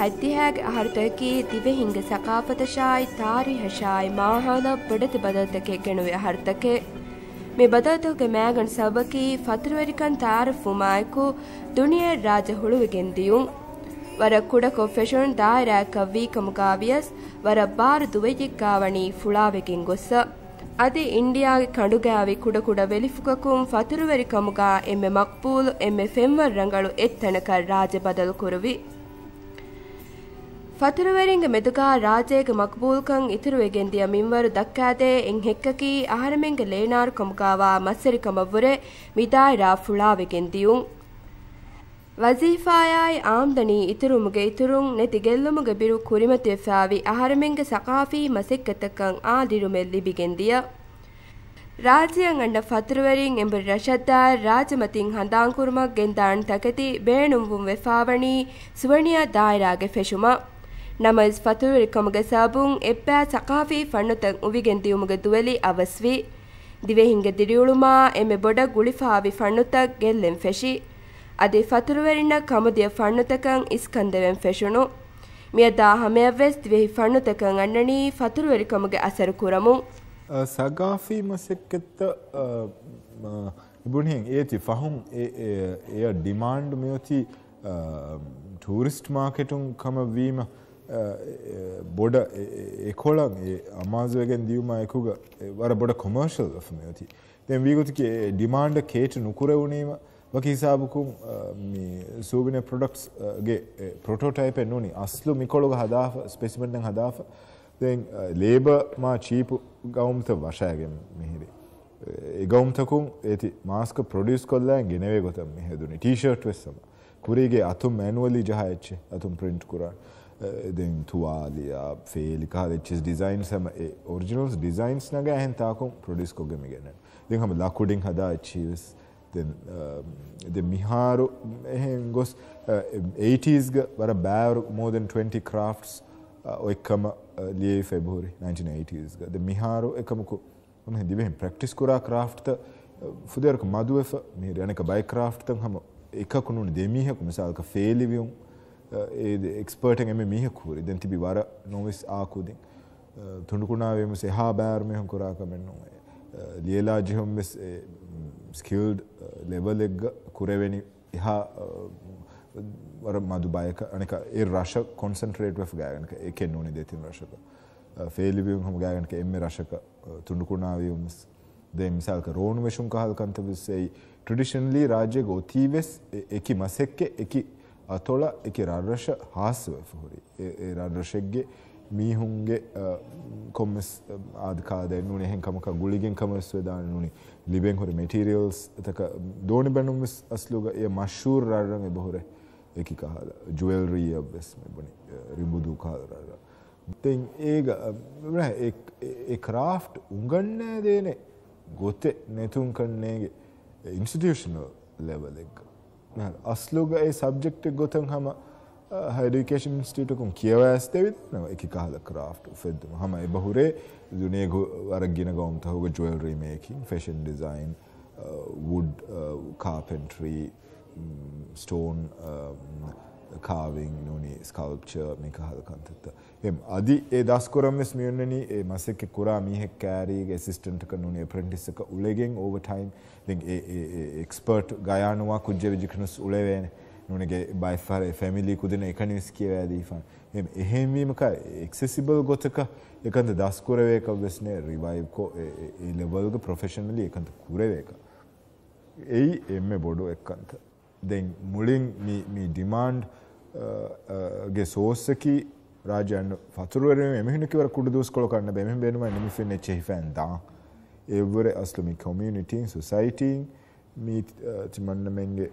ಹದ್ದಿಹ್ಯಾಗ್ ಹರ್ತಕಿ ದಿವೆ ಹಿಂಗ ಸಕಾಫತಶಾಯ್ ತಾರಿಹಶಾಯ್ ಮಾಹಾನ ಬಡತ ಬದತಕೆ ಗೆಣುವೆ ಹರ್ತಕೆ ಮೆ ಬದತೋಗೆ ಮ್ಯಾಗಣ್ ಸಬಕಿ ಫತುರುವೆರಿಕನ್ ತಾರಫು ಮಾಯ್ಕು ದುನಿಯ ರಾಜ ಹುಳುವಿಗೆಂದಿಯುಂ ವರ ಕುಡಕೊ ಫೆಷನ್ ದಾಯರಾಕ ವೀಕಮುಗಾವಿಯಸ್ ವರ ಬಾರು ದುವೆಯಿಕ್ಕಾವಣಿ ಫುಳಾವೆಗೆಂ ಗೊಸ್ಸ ಅದೆ ಇಂಡಿಯಾಗೆ ಕಂಡುಗಾವಿ ಕುಡಕುಡ ವೆಲಿಫುಕಕುಂ ಫತುರುವೆರಿಕಮುಗಾ ಎಮ್ಮೆ ಮಕ್ಬೂಲು ಎಮ್ಮೆ ಫೆಮ್ವರ್ ರಂಗಳು ಎತ್ತನಕ ರಾಜ ಬದಲು ಕುರುವಿ ಫತುರುವೆರಿಂಗ ಮೆದುಗಾ ರಾಜೇಗ ಮಕ್ಬೂಲ್ಕಂ ಇತುರುವೆಗೆಂದಿಯ ಮಿಂವರು ದಕ್ಕಾದೆ ಎಂ ಹೆಕ್ಕಕಿ ಅಹರಮೆಂಗ ಲೇನಾರು ಕಮುಗಾವಾ ಮಸ್ಸರಿ ಕಮವ್ವುರೆ ಮಿದಾಯಿರಾ ಫುಳಾವೆಗೆಂದಿಯುಂ ವಜೀಫಾಯಾಯಿ ಆಮ್ದನಿ ಇತುರುಮುಗೆ ಇತುರುಂ ನೆತಿ ಗೆಲ್ಲುಮುಗೆ ಬಿರು ಕುರಿಮತೆಫಾವಿ ಅಹರಮೆಂಗ ಸಕಾಫಿ ಮಸೆಕ್ಕತಕಂ ಆ ದಿರುಮೆಲ್ಲಿಬಿಗೆಂದಿಯ ರಾಜಿಯಂ ಅಂಡ ಫತುರುವರಿಂ ಎಂಬ ರಷದ್ದಾರ್ ರಾಜಮತಿಂ ಹಂದಾಂಕುರುಮಗ್ ಗೆಂದಾಣ್ ತಕತಿ ಬೇಣುಂವುಂ ವೆಫಾವಣಿ ಸುವರ್ಣಿಯ ದಾಯರಾಗೆ ಫೆಶುಮ ನಮಜ್ ಫತೂರಿ ಕಮುಗ ಸಾಬುಂ ಎಪ್ಪಾ ಸಕಾಫಿ ಫಣ್ಣುತಂ ಉವಿಗೆನ್ ದಿಯುಮುಗ ದುವೆಲಿ ಅವಸ್ವಿ ದಿವೆ ಹಿಂಗ ದಿರಿಯುಳುಮಾ ಎಮೆ ಬೊಡ ಗುಳಿಫಾವಿ ಫಣ್ಣುತಕ್ ಗೆಲ್ಲೆಂ ಫೆಶಿ ಅದಿ ಫತುರುವೆರಿನ ಕಮುದಿಯ ಫಣ್ಣುತಕಂ ಇಸ್ಕಂದವೆಂ ಫೆಶುಣು ಮಿಯದಾ ಹಮೆಯವ್ವೆಸ್ ದಿವೆಹಿ ಫಣ್ಣುತಕಂ ಅಣ್ಣಣಿ ಫತುರುವೆರಿ ಕಮುಗೆ ಅಸರು ಕುರಮುಂ ಸಗಾಫಿ ಮಸಕ್ಕೆತ್ತ ඉබුණහෙන් ඒති ෆහුම් එය ඩිමාන්්ඩ මෙයොති ටූරිස්ට් මාකෙටුම් කම වීම බොඩ එකොලන් අමාසවගෙන් දියුමයකුග වර බොඩ කොමර්ශල් ොමයති දැන් වීගුතිකේ ඩිමාන්ඩ කේට් නුකර වුණීම වකිසාාබකුම් සූගන පොඩක්ස්ගේ පොටෝටයිප නුනි අස්ලු මිකොළොග හදා ස්පෙසිමෙන්ටෙන් හදාා දැන් ලේබමා චීපු ගෞම්ත වශයගෙන් මෙහිරේ. එගවම්තකුම් ඇති මාස්ක පොඩියස් කොල්ලෑන් ගෙනවේ ගොතම මෙහෙදුනි ටීෂර්ට් වෙස්සම කුරේගේ අතුම් මැනුවලි ජහයච්චේ අතුම් ප්‍රින්ට් කරන්න දැන් තුවාලයා ෆේලිකාල එච්චස් ඩිසයින් සම ඔරිජිනල්ස් ඩිසයින්ස් නග ඇහන් තාකොම් ප්‍රඩිස් කොගම ගැන දෙ හම ලකුඩින් හදා චීවස් මිහාරු එහෙන් ගොස් 80ස්ග වර බෑවරු මෝදන් 20 ක්‍රෆ්ස් ඔක්කම ලිය ෆෙබෝරි 1980ස්ග ද මිහාරු එකමකු ම දිවෙන් ප්‍රක්ටිස් කුරා ක්‍රාෆ්ට ෆුදරක මදුව මේර යනක බයි ක්‍රාෆ්ටන් හම එකකුණුන් දෙමීහකු මසාල්ක ෆේලිවියුම් ඒද එක්ස්පර්ට එම මිහකූරි දැන්තිබි වර නොවිස් ආකුදින් තුඩුකුණාවේම සෙහා බෑර්මයහම් කොරා කමෙන්නවා. ලියලා ජිහොම් ස්කල්ඩ් ලෙවල් එක්ග කුරවෙනි එහා වර මදු බයක අනක ඒ රශ කොන්සන්ට්‍රේට් ගෑගනක එකෙන් ඕනි දෙතින් රශක ෆේලිවියම් හම ගෑගනක එම රශක තුඩුකුණාවම් දේ මිසාල්ක රෝණු වේශුම් කහල් කන්තවිස්සෙයි ට්‍රඩිෂන්ලි රාජ්‍ය ගෝතීවෙස් එක මසෙක්ක එක තොල එක රර්රශ හාස්සවහුරි ඒ රර්රශෙක්ගේ මීහුන්ගේ කොම්මස් ආධකාදයන්නු එහෙකමක ගුලිගෙන් කමස්වදානුනි ලිබෙන් හොර මටිරියල්ස් තක දෝනි බැනුම්ස් අස්ලුග ඒ මශූර් රර්රම බොහොර එකි කහල ජුවල්රී අබ්බෙස් මෙබනි රිබුදු කාදරර ඉතින් ඒ ඒ ක්‍රාෆ්ට් උගන්නෑ දේනේ ගොතෙ නැතුම් කන්නේගේ ඉන්ස්ටිටියෂනල් ලෙවල් එක අස්ලෝග ඒ සබ්ජෙක්ට් ගොතන් හම හඩිකේෂන් ස්ටේටකුම් කියව ඇස්තේවිත් නව එක කාල ක්‍රාෆ් ෆෙද්ම හම එබහුරේ දුනේ අරගෙන ගොම්තහෝග jewellery making fashion design wood carpentry stone carving nuni sculpture මේක හදකන්තත්ත එම් අදි ඒ දස්කොරම්ස් මියන්නනි ඒ මසෙක් කුරා මීහෙක් කෑරීගේ ඇසිස්ටන්ට් එක නුනේ apprentice එක උලෙගෙන් over time ඉතින් ඒ ඒ එක්ස්පර්ට් ගයානුවා කුජ්ජ විජිකනස් උලෙවේනේ නුනගේ බයිෆාර ෆැමිලි කුදන එකනිස් කියවෑදීෆන් එම එහෙමීමක එක්සෙසිබල් ගොතක එකඳ දස්කුරවේක වෙස්නේ රිවයිකෝ ඒලවල්ග ප්‍රොෆෙෂනලි එකඳ කුරවේක එයි එම බොඩු එක්කන්ත දැන් මුලින් මේ ඩිමාන්ඩ්ගේ සෝස්සකි රාජයන් ෆතුරුවර මෙහිනිකවර කුඩ දුස්කොල කරන්න බැම බෙනුම නිමිෆෙන් චෙහිෆැන්දා ඒවර අස්ලමි කොමියනිටන් සුසයිටීන් මී තිමන්නමෙන්ගේ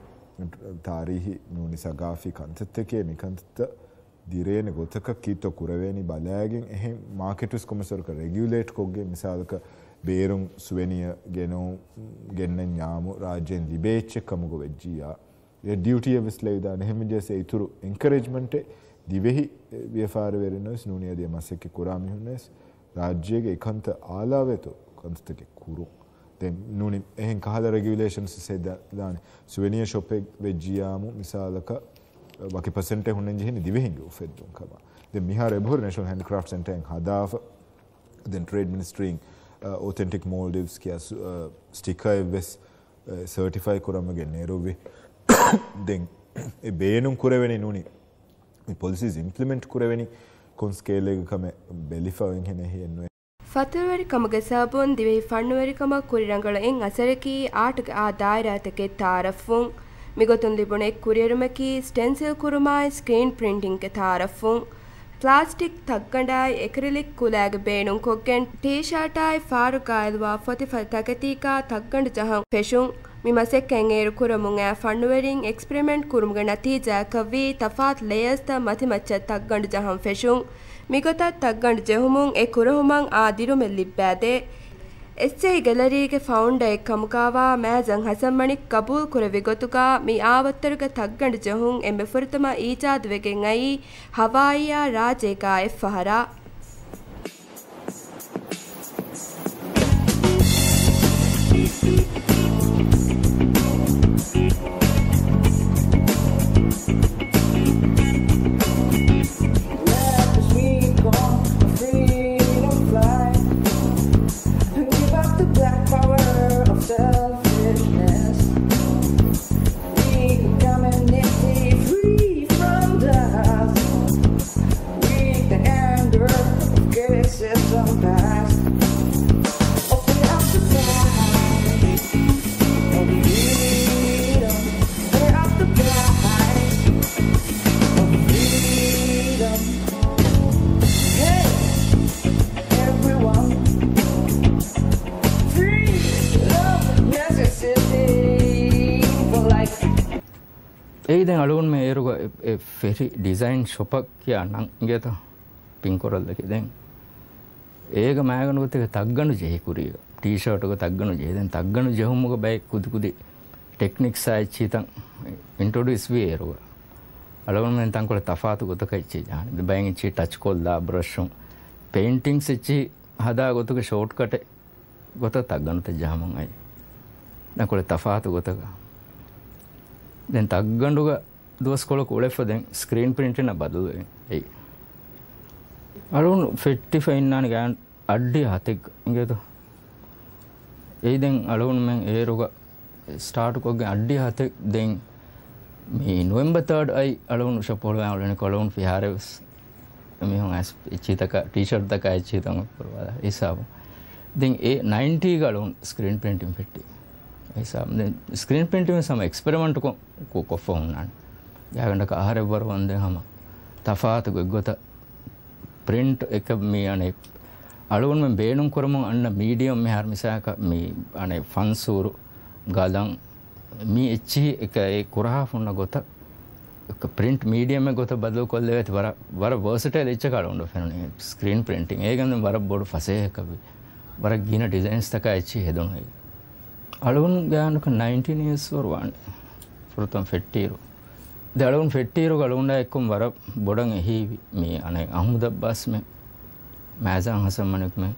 තාරීහි නූනි සගාෆි කන්තත්තකේ මිකන්තත්ත දිරේන ගොතක කීත කුරවේනි බලෑගෙන් එහ මාකෙටුස් කොමසරක රෙගියුලේට් කොග්ගේ මිසාලක බේරුම් සුවනිය ගෙනෝ ගෙන්න ඥාමු රාජයෙන් ලිබේච්ච කමුග වෙච්ජියා ඩියටිය විස්ලයිදා හෙමිජසේ ඉතුරු එංකරේජ්මන්ට දිවෙහි ව්‍යපාරවරෙනස් නූනියදේ මස්සෙක්ක කුරාමිහුනෙස් රාජ්‍යයගේ එකන්ත ආලාවතු කන්ස්තක කුරු නනි එහෙන් කහල රගිලේෂන් සේදාන සුවනිය ශොපෙක් වෙජ්ජියයාමු මිසාලක වක පසට හුන ජෙහි දිවෙහිගේ උෆෙද්දුම් කම දෙ මිහා රබහර නේශන් හැන් ක්‍රප් සටන් හදාාව දෙන් ට්‍රේඩ් මිනිස්ට්‍රීන් ඔතෙන්ටික් මෝල්ඩස් කිය ස්ටිකයි වෙස් සර්ටිෆයි කොරමගේ නේරුවේ දැන් ඒ බේනුම් කුරවෙනි නුනි මේ පොලිසිස් ඉම්ප්ලිමන්ට් කුරවෙනි කොන්ස්කේලෙගකම බෙලිෆවෙන් හෙන හෙන්නුවේ ಫತುವರಿಕಮಗೆ ಸಾಬೂನ್ ದಿವೆ ಫಣ್ಣುವರಿಕಮ ಕುರಿರಂಗಳ ಎಂ ಅಸರಕಿ ಆಟಗ ಆ ದಾಯರಾತಕ್ಕೆ ತಾರಫುಂ ಮಿಗೊತ್ತೊಂದಿಬುಣೆ ಕುರಿಯರುಮಕಿ ಸ್ಟೆನ್ಸಿಲ್ ಕುರುಮಾಯ್ ಸ್ಕ್ರೀನ್ ಪ್ರಿಂಟಿಂಗ್ಗೆ ತಾರಫುಂ ಪ್ಲಾಸ್ಟಿಕ್ ತಕ್ಕಂಡಾಯ್ ಎಕ್ರಿಲಿಕ್ ಕುಲಾಗ ಬೇಣು ಕೊಗ್ಗೆನ್ ಟೀ ಶರ್ಟಾಯ್ ಫಾರು ಕಾಯಲ್ವಾ ಫೊತಿಫ ತಕತೀಕ ತಕ್ಕಂಡು ಜಹಂ ಫೆಶುಂ ಮಿಮಸೆಕ್ಕೆಂ ಏರು ಕುರಮುಂ ಆ ಫಣ್ಣುವೆರಿಂ ಎಕ್ಸ್ಪೆರಿಮೆಂಟ್ ಕುರುಮುಗ ನತೀಜ ಕವಿ ತಫಾತ್ ಲೇಯಸ್ತ ಮತಿಮಚ್ಚ ತಕ್ಕಂಡು ಜಹಂ ಫೆಶುಂ ಮಿಗೊತ ತಕ್ಕಂಡು ಜೆಹುಮುಂ ಎ ಕುರಹುಮಂ ಆ ದಿರುಮೆಲ್ಲಿಬ್ಬಾದೆ ಎಸ್ಸೆಯ್ ಗೆಲರಿಗೆ ಫೌಂಡೈ ಕಮುಕಾವಾ ಮ್ಯಾಜಂ ಹಸಮ್ಮಣಿಕ್ ಕಬೂಲ್ ಕುರವಿ ಗೊತುಗಾ ಮಿ ಆವತ್ತರುಗ ತಗ್ಗಂಡು ಜಹುಂ ಎಂಬೆ ಫುರುತಮ ಈಜಾದುವೆಗೆಂ ಐ ಹವಾಯಿಯ ರಾಜೇಗಾ ಎಫ್ಫಹರ Thank you. ෆෙරි ඩිසයින් ශොපක් කියා නංගත පින්කොරල්ලක දැන් ඒක මෑගනුවතක තක්ගනු ජෙහිකුරිය ටීෂටක තක්ගනු ජේදන් තක්ගනු ජහුමක බැයි කුදුකුදේ ටෙක්නික් සෑච්චීතන් ඉන්ටඩස් වේරුව අලවන තන්කොල තෆාතු ගොතක ච්චේ ජාන බැංචි ටච් කොල්ලා බ්‍රශ්ුම් පේන්ටිං සිච්චි හදා ගොතක ෂෝට්කට ගොත තක්ගනුත ජාමන් අයි නකොළ තෆාතු ගොතක දැන් තක්ගඩුග duas colocou le foden screen print na badulu ei alun 55 nan gan අඩ්ඩි හතෙක් ගේතු ඒදැන් අලවුන් මෙ ඒරුග ස්ටාටුකොක්ගේ අඩ්ඩි හතෙක් දෙන් මේ නොම්බතඩ අයි අලවුන් ශපොල ලන කොලවුන් ිහාරවස් මිහු ඇස් චීතක ටීෂර්්දක අච්චීතම පුරවාද ඒසාාව දෙන් ඒ 90 ගලුන් ස්ක්‍රීන් පින්ටිම් පෙට්ටි ඒසා ස්ක්‍රීන් පින්ටිම සම එක්ස්පරමෙන්ට්කො කොෆ උන්නන්න ජයගඩක ආහරෙව්වර වන්ද හම තෆාතක ගොත ප්‍රින්ට් එක මේ අනේ අලුවන්ම බේනුම් කරමුන් අන්න මීඩියම් මෙහර මිසාක මේ අනේ ෆන්සූරු ගලන් මේ එච්චි එක ඒ කුරහා ෆුන්න ගොත ප්‍රින්ට් මීඩියම ගොත බදල කොල්ල ඇති වර වර වර්සට එච්ච කලුන්ඩ ෆැන ස්ක්‍රීන් ප්‍රින්ටිං ඒගඳ වර බොඩු ෆසයකවි වර ගින ඩිසයින්ස් තක එච්චි හෙදුණයි අලුවන් ගානක 19 years වරුවන් පුරතම් ෆෙට්ටීරු ದಳುನ್ ಫೆಟ್ಟೀರು ಗಳುಂಡ ಎಕ್ಕುಂ ವರ ಬೊಡಂ ಎಹಿ ಮೀ ಅನೆ ಅಹಮದ್ ಅಬ್ಬಾಸ್ ಮೆ ಮ್ಯಾಜಾನ್ ಹಸನ್ ಮನಿಕ್ ಮೆ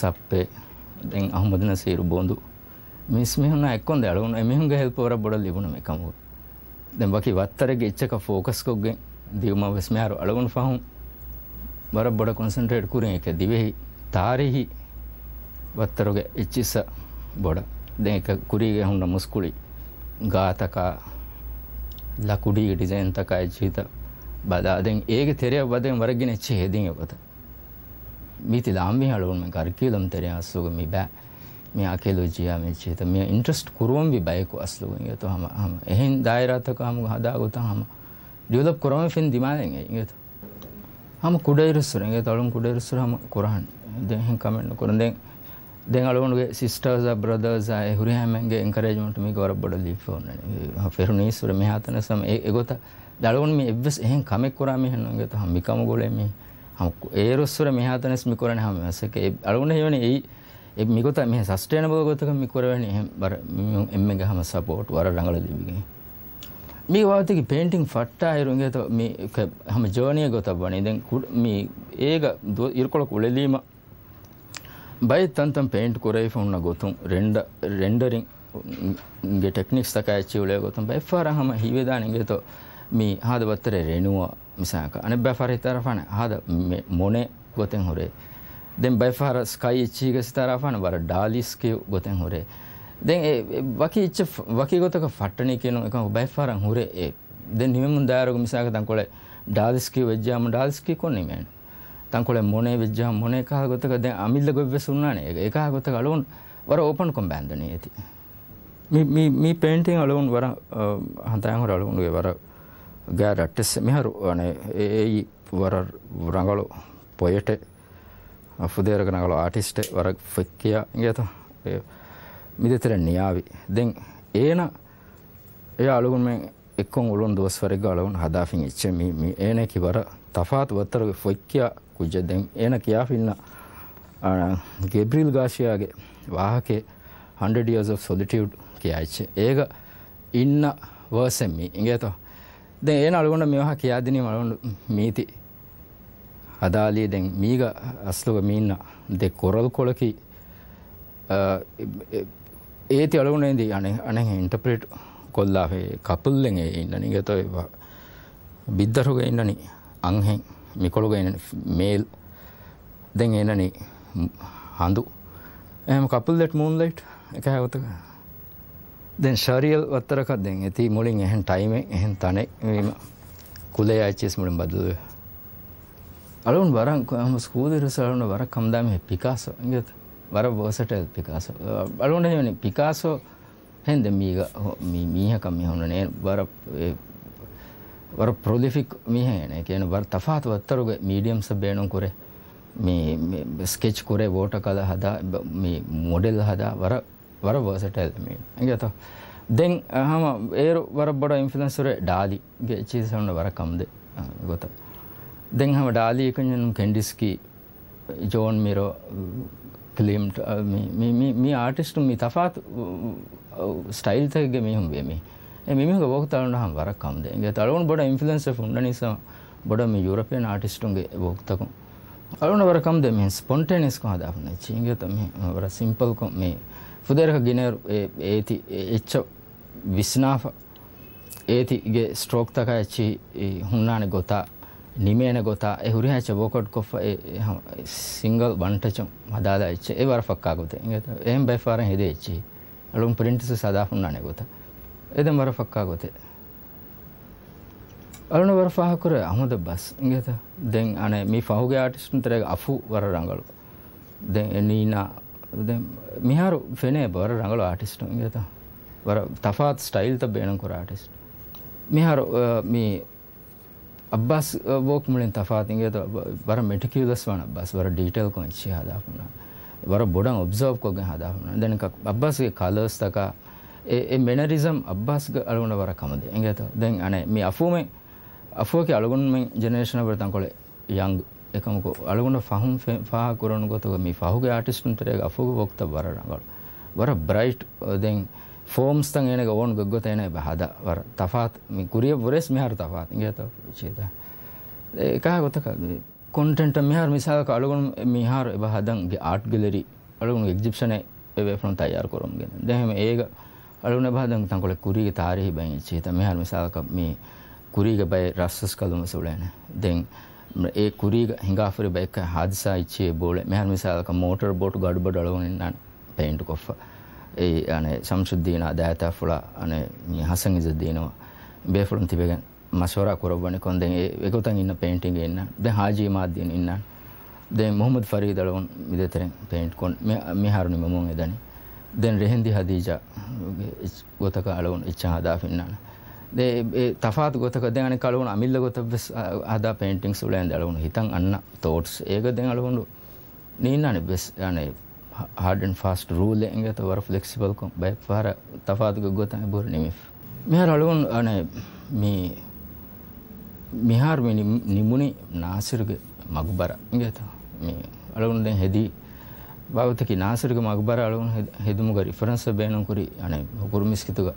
ಸಪ್ಪೆ ದೆನ್ ಅಹಮದ್ ನಸೀರು ಬೋಂದು ಮಿಸ್ ಮಿಹುನ ಎಕ್ಕೊಂದ ದಳುನ್ ಎಮಿಹುಂಗೆ ಹೆಲ್ಪ್ ವರ ಬೊಡ ಲಿಬುನ ಮೆ ಕಮು ದೆನ್ ಬಕಿ ವತ್ತರೆಗೆ ಇಚ್ಚಕ ಫೋಕಸ್ ಕೊಗ್ಗೆ ದಿವುಮ ವೆಸ್ ಮ್ಯಾರು ಅಳಗುನ್ ಫಹುಂ ವರ ಬೊಡ ಕಾನ್ಸಂಟ್ರೇಟ್ ಕುರಿಂ ಎಕೆ ದಿವೆಹಿ ತಾರಿಹಿ ವತ್ತರೊಗೆ ಇಚ್ಚಿಸ ಬೊಡ ದೆನ್ ಎಕ ಕುರಿಗೆ ಹುಂಡ ಮುಸ್ಕುಳಿ ಗಾತಕ ಲಕುಡಿ ಡಿಸೈನ್ ತಕ ಇಚ್ಛಿತ ಬದಾದೆಂ ಏಗೆ ತೆರೆಯ ಬದೆಂ ವರಗಿನ ಹೆಚ್ಚಿ ಹೇದಿಂ ಎವತ ಮೀತಿ ದಾಂಬಿ ಹಳವನ್ ಮೆ ಕರ್ಕಿಲಂ ತೆರೆಯ ಅಸ್ಲುಗ ಮಿ ಬ್ಯಾ ಮಿ ಅಕೇಲು ಜಿಯಾ ಮಿ ಚೇತ ಮಿ ಇಂಟ್ರೆಸ್ಟ್ ಕುರುವಂ ಬಿ ಬಯಕು ಅಸ್ಲುಗ ಇಂಗೆತು ಹಮ ಹಮ ಎಹಿನ್ ದಾಯರಾ ತಕ ಹಮ ಹದಾಗುತ ಹಮ ಡೆವಲಪ್ ಕುರುವಂ ಫಿನ್ ದಿಮಾದೆಂ ಇಂಗೆತು ಹಮ ಕುಡೈರುಸುರ ಇಂಗೆತು ಅಳುಂ ಕುಡೈರುಸುರ ಹಮ ಕುರಾನ್ ದೆಹಿನ್ ಕಮೆಂಟ್ ಕುರಂದೆಂ දෙங்களுගේ සිිස්ටර්ස බ්‍රදර්ස හුරිහමන්ගේ එන්කරේජමට මේ ගොර බොඩ ලිපෝන පෙරුණී සුර මෙහතන සම ඒගොත දලවුන් මේ එබ්ස් එහෙන් කමෙක් කරාම හෙනුන්ගත හමිකම ගොලෙම හමක් ඒරුස්සුර මෙහතනස් මිකරන හම සක අලුන යවන ඒ එ මිකොත මේ සස්ටේන බෝගොතක මිකරවන එහ බර එම ගහම සපෝට් වර රඟල දෙවිගේ මේ වාතක පේටිං ෆට්ටා අයරුන්ගේ හම ජෝනය ගොත බනි දැන් කුඩ මේ ඒක ඉරකොල කුලදීම ಬೈತಂತಂ ಪೇಂಟ್ ಕುರೈಫ ಉಣ್ಣ ಗೊತ್ತು ರೆಂಡ ರೆಂಡರಿಂಗ್ ಗೆ ಟೆಕ್ನಿಕ್ಸ್ ತಕ ಅಚೀವ್ಲೆ ಗೊತ್ತು ಬೈಫಾರ ಹಮ ಹೀವೆದಾ ನಿಂಗೆ ತೋ ಮಿ ಹಾದ ಬತ್ತರೆ ರೆಣುವ ಮಿಸಾಕ ಅನೆ ಬೈಫಾರ ಹಿತಾರಫಾನೆ ಹಾದ ಮೊನೆ ಗೊತ್ತೆಂ ಹೊರೆ ದೆನ್ ಬೈಫಾರ ಸ್ಕೈ ಇಚ್ಚಿಗೆ ಸಿತಾರಫಾನೆ ಬರ ಡಾಲಿಸ್ಕೆ ಗೊತ್ತೆಂ ಹೊರೆ ದೆನ್ ವಕಿ ಇಚ್ಚ ವಕಿ ಗೊತ್ತಕ ಫಟ್ಟಣಿ ಕೇನು ಏಕ ಬೈಫಾರ ಹೊರೆ ದೆನ್ ನಿಮೆ ಮುಂದಾರಗ ಮಿಸಾಕ ತಂಕೊಳೆ ಡಾಲಿಸ್ಕೆ ವೆಜ್ಜಾಮ ಡಾಲಿಸ್ಕೆ ಕೊನ್ನಿ ಮೇಣ ತಂಕೊಳೆ ಮೊನೆ ವಿಜ್ಜ ಮೊನೆ ಕಹ ಗೊತ್ತಗ ದೆ ಅಮಿಲ್ಲ ಗೊಬ್ಬೆ ಸುನ್ನಾನೆ ಏಕ ಗೊತ್ತಗ ಅಳವನ್ ವರ ಓಪನ್ ಕೊಂ ಬ್ಯಾಂದನಿ ಏತಿ ಮಿ ಮಿ ಮಿ ಪೇಂಟಿಂಗ್ ಅಳವನ್ ವರ ಹಂತಾಯಂ ಹೊರ ಅಳವನ್ ವರ ಗ್ಯಾರ ಟೆಸ್ ಮಿಹರು ಅನೆ ಏಯಿ ವರ ರಂಗಳು ಪೊಯಟೆ ಫುದೇರಗ ರಂಗಳು ಆರ್ಟಿಸ್ಟ್ ವರ ಫಕ್ಕಿಯ ಇಂಗೇತ මිදතර නියාවි දෙන් ඒන එය අලුගුන් මෙ එක්කොන් උළුන් දෝස්වරෙක් අලවුන් හදාෆින් ඉච්ච ඒන කිවර තෆාත් වත්තර ෆොයික්කයා කුජදෙන් එන කියාෆින්න ගෙබ්‍රිල් ගාශයාගේ වාහකේ 100 years of solitude කියාච්ච ඒක ඉන්න වර්සෙම්මි ඉගේතෝ දැන් ඒන අලුගොන්න මෙවහ කියාදිනී මලුන් මීති අදාලී දැන් මීග අස්ලුව මීන්න දෙ කොරල් කොලකි ඒති අලුගුණේදී අන අන ඉන්ටප්‍රේට් කොල්ලාහේ කපුල්ලෙන් ඉන්න නිගතව බිද්ධරුග ඉන්නනී ಅಂಹೆ ಮಿಕೊಳುಗೆ ಮೇಲ್ ದೆನ್ ಏನನಿ ಹಂದು ಎಹಮ ಕಪಲ್ ಲೈಟ್ ಮೂನ್ ಲೈಟ್ ಎಕಾವತ ದೆನ್ ಶರಿಯಲ್ ವತ್ತರಕ ದೆನ್ ಎತಿ ಮುಳಿನ್ ಎಹನ್ ಟೈಮ್ ಎಹನ್ ತನೆ ವೀಮ ಕುಲೆ ಆಚಿಸ್ ಮುಳಿನ್ ಬದಲು ಅಳುನ್ ವರಂ ಕಮ ಸ್ಕೂಲ್ ಇರಸಳನ ವರ ಕಮದಾಮ ಹೆ ಪಿಕಾಸೋ ಇಂಗತ ವರ ಬೋಸಟ ಪಿಕಾಸೋ ಅಳುನ್ ಹೇನಿ ಪಿಕಾಸೋ ಹೆಂದೆ ಮೀಗ ಮೀ ಮೀಹ ಕಮ್ಮಿ ಹೊನನೆ ವರ ವರ ಪ್ರೊಲಿಫಿಕ್ ಮಿಹೇಣೆ ಏನು ವರ ತಫಾತ್ ವತ್ತರುಗೆ ಮೀಡಿಯಮ್ಸ್ ಬೇಣು ಕುರೆ ಮೀ ಸ್ಕೆಚ್ ಕುರೆ ಓಟಕಲ ಹದ ಮೀ ಮೊಡೆಲ್ ಹದ ವರ ವರ ವರ್ಸಟೈಲ್ ಮೀ ಹಂಗೆ ತೋ ದೆನ್ ಹಮ ಏರು ವರ ಬಡ ಇನ್ಫ್ಲುಯೆನ್ಸರೆ ಡಾಲಿ ಗೆ ಚೀಸ್ ಸಣ್ಣ ವರ ಕಮ್ದೆ ಗೊತ್ತ ದೆನ್ ಹಮ ಡಾಲಿ ಕಂಜನ್ ಕೆಂಡಿಸ್ಕಿ ಜೋನ್ ಮಿರೋ ಕ್ಲಿಮ್ಟ್ ಮೀ ಮೀ ಮೀ ಆರ್ಟಿಸ್ಟ್ ಮೀ ತಫಾತ್ ಸ್ಟೈಲ್ ತೆಗೆ ಮೀ ಹಂಗೆ ಮೀ මිමක බොක්තාලන හම්බරක් කම්දේ තලවුන් බොඩ ඉන්ෆලන්ස ුන්න නිසා බොඩ මේ යුරපයන ආටිස්ටුන්ගේ බොක්තකුම් අලුනවරකම් දෙම ස්පොන්ටේනිස් හදාපන චීගතම වර සිම්පල්කො මේ ෆුදරක ගිනරු ඒති එච්ච විස්නාාව ඒතිගේ ස්ට්‍රෝක් තක එච්චි හුන්නාන ගොතා නිමේන ගොතා එහුරි හැච බොකොට් කොෆ සිංගල් බන්ටචම් හදාදා එච්ච ඒ වර ෆක්කා ගොත එහම බැෆාරන් හෙද එච්චි අලුම් පිරිින්ටිස සදාහුන්නාන ගොතා ಎದೆ ಮರಫಕ್ಕಾಗುತ್ತೆ ಅಲುಣ ವರ ಫಾಹಕುರೆ ಅಹಮದ ಬಸ್ ಇಂಗೇತ ದೆನ್ ಅಣೆ ಮೀ ಫಾಹುಗೆ ಆರ್ಟಿಸ್ಟ್ಂತರೆ ಅಫು ವರ ರಂಗಳು ದೆನ್ ಎಣ್ಣೀನಾ ದೆನ್ ಮಿಹಾರು ಫೆನೆ ವರ ರಂಗಳು ಆರ್ಟಿಸ್ಟ್ ಇಂಗೇತ ವರ ತಫಾತ್ ಸ್ಟೈಲ್ ತ ಬೇಣಂಕುರ ಆರ್ಟಿಸ್ಟ್ ಮಿಹಾರು ಮೀ ಅಬ್ಬಾಸ್ ವೋಕ್ ಮುಳಿನ ತಫಾತ್ ಇಂಗೇತ ವರ ಮೆಟಿಕ್ಯುಲಸ್ ವಣ ಅಬ್ಬಾಸ್ ವರ ಡೀಟೇಲ್ ಕೊಂಚಿ ಹಾದಾಪುನ ವರ ಬುಡಂ ಒಬ್ಸರ್ವ್ ಕೊಗ್ಗೆ ಹಾದಾಪುನ ದೆನ್ ಅಬ್ಬಾಸ್ಗೆ ಕಲರ್ಸ್ ತಕ ඒ මෙනරිසම් අබ්බාස්ග අලුණ වරකමද එඟත දැන් අනේ මේ අෆුමෙන් අෆුවක අලුගුන් මෙන් ජනරේෂන වරතන් කොළ යංග එකමක අලුගුණ ෆහුම් ෆා කරන ගොතක මේ ෆහුගේ ආටිස්ටුන්තරේ අෆුග වොක්ත වරණගල වර බ්‍රයිට් දැන් ෆෝම්ස් තන් එනක ඕන් ගොග්ගොත එන බහද වර තෆාත් මේ කුරිය වරස් මෙහර තෆාත් එඟත චේත ඒක ගොතක කොන්ටෙන්ට මෙහර මිසාක අලුගුන් මිහාර එබහදන්ගේ ආට් ගැලරි අලුගුන් එක්ජිබිෂන් ඒ ෆ්‍රොන්ට් අයර් කරොම්ගෙන දැන් මේක අලුන බාදන් තංකොල කුරීග තාරෙහි බැයි චේත මෙහල් මිසාක මේ කුරීග බයි රස්සස් කලුම සුලන දෙන් ඒ කුරීග හිඟාෆර බයික හාදසා ඉච්චේ බෝල මෙහල් මිසාක මෝටර් බෝට් ගඩබ ඩලවන පේන්ට් කොෆ ඒ අනේ සම්සුද්දීන අදාතා ෆුලා අනේ මේ හසන් ඉසදීනවා බේෆුලුන් තිබෙගන් මස්වරා කොරබ්බනේ කොන්දෙන් ඒ එකතන් ඉන්න පේන්ටිං එන්න දැන් හාජී මාද්දීන් ඉන්න දැන් මොහමද් ෆරීදලවන් විදතරෙන් පේන්ට් කොන් මේ මේ හරුනේ මම එදනේ දැන් රෙහෙන්දි හදීජ ගොතක අලවුන් එච්චා හදා පෙන්න්නන දේ තෆාත් ගොතක දෙන කලවුන් අමිල්ල ගොත හදා පෙන්ටිංස් ලෑන් අලවුණු හිතන් අන්න තෝට්ස් ඒක දෙ අලවුණු නීන්නන බෙස් යනේ හඩන් ෆාස්ට රූල එගත වර ෆලෙක්සිබල්කොම් බයි පාර තෆාතුක ගොතන බොර නිමි මෙහ රලුන් අනේ මේ මිහාර් නිමුණි නාසිරුගේ මගු බර ඉගත මේ අලවුන් දැන් හෙදී භෞතික නාසරික මගබරලුන් හෙදුමුග රිෆරන්ස බේනුකුරි අනේ හුකුරුමිස්කිතුග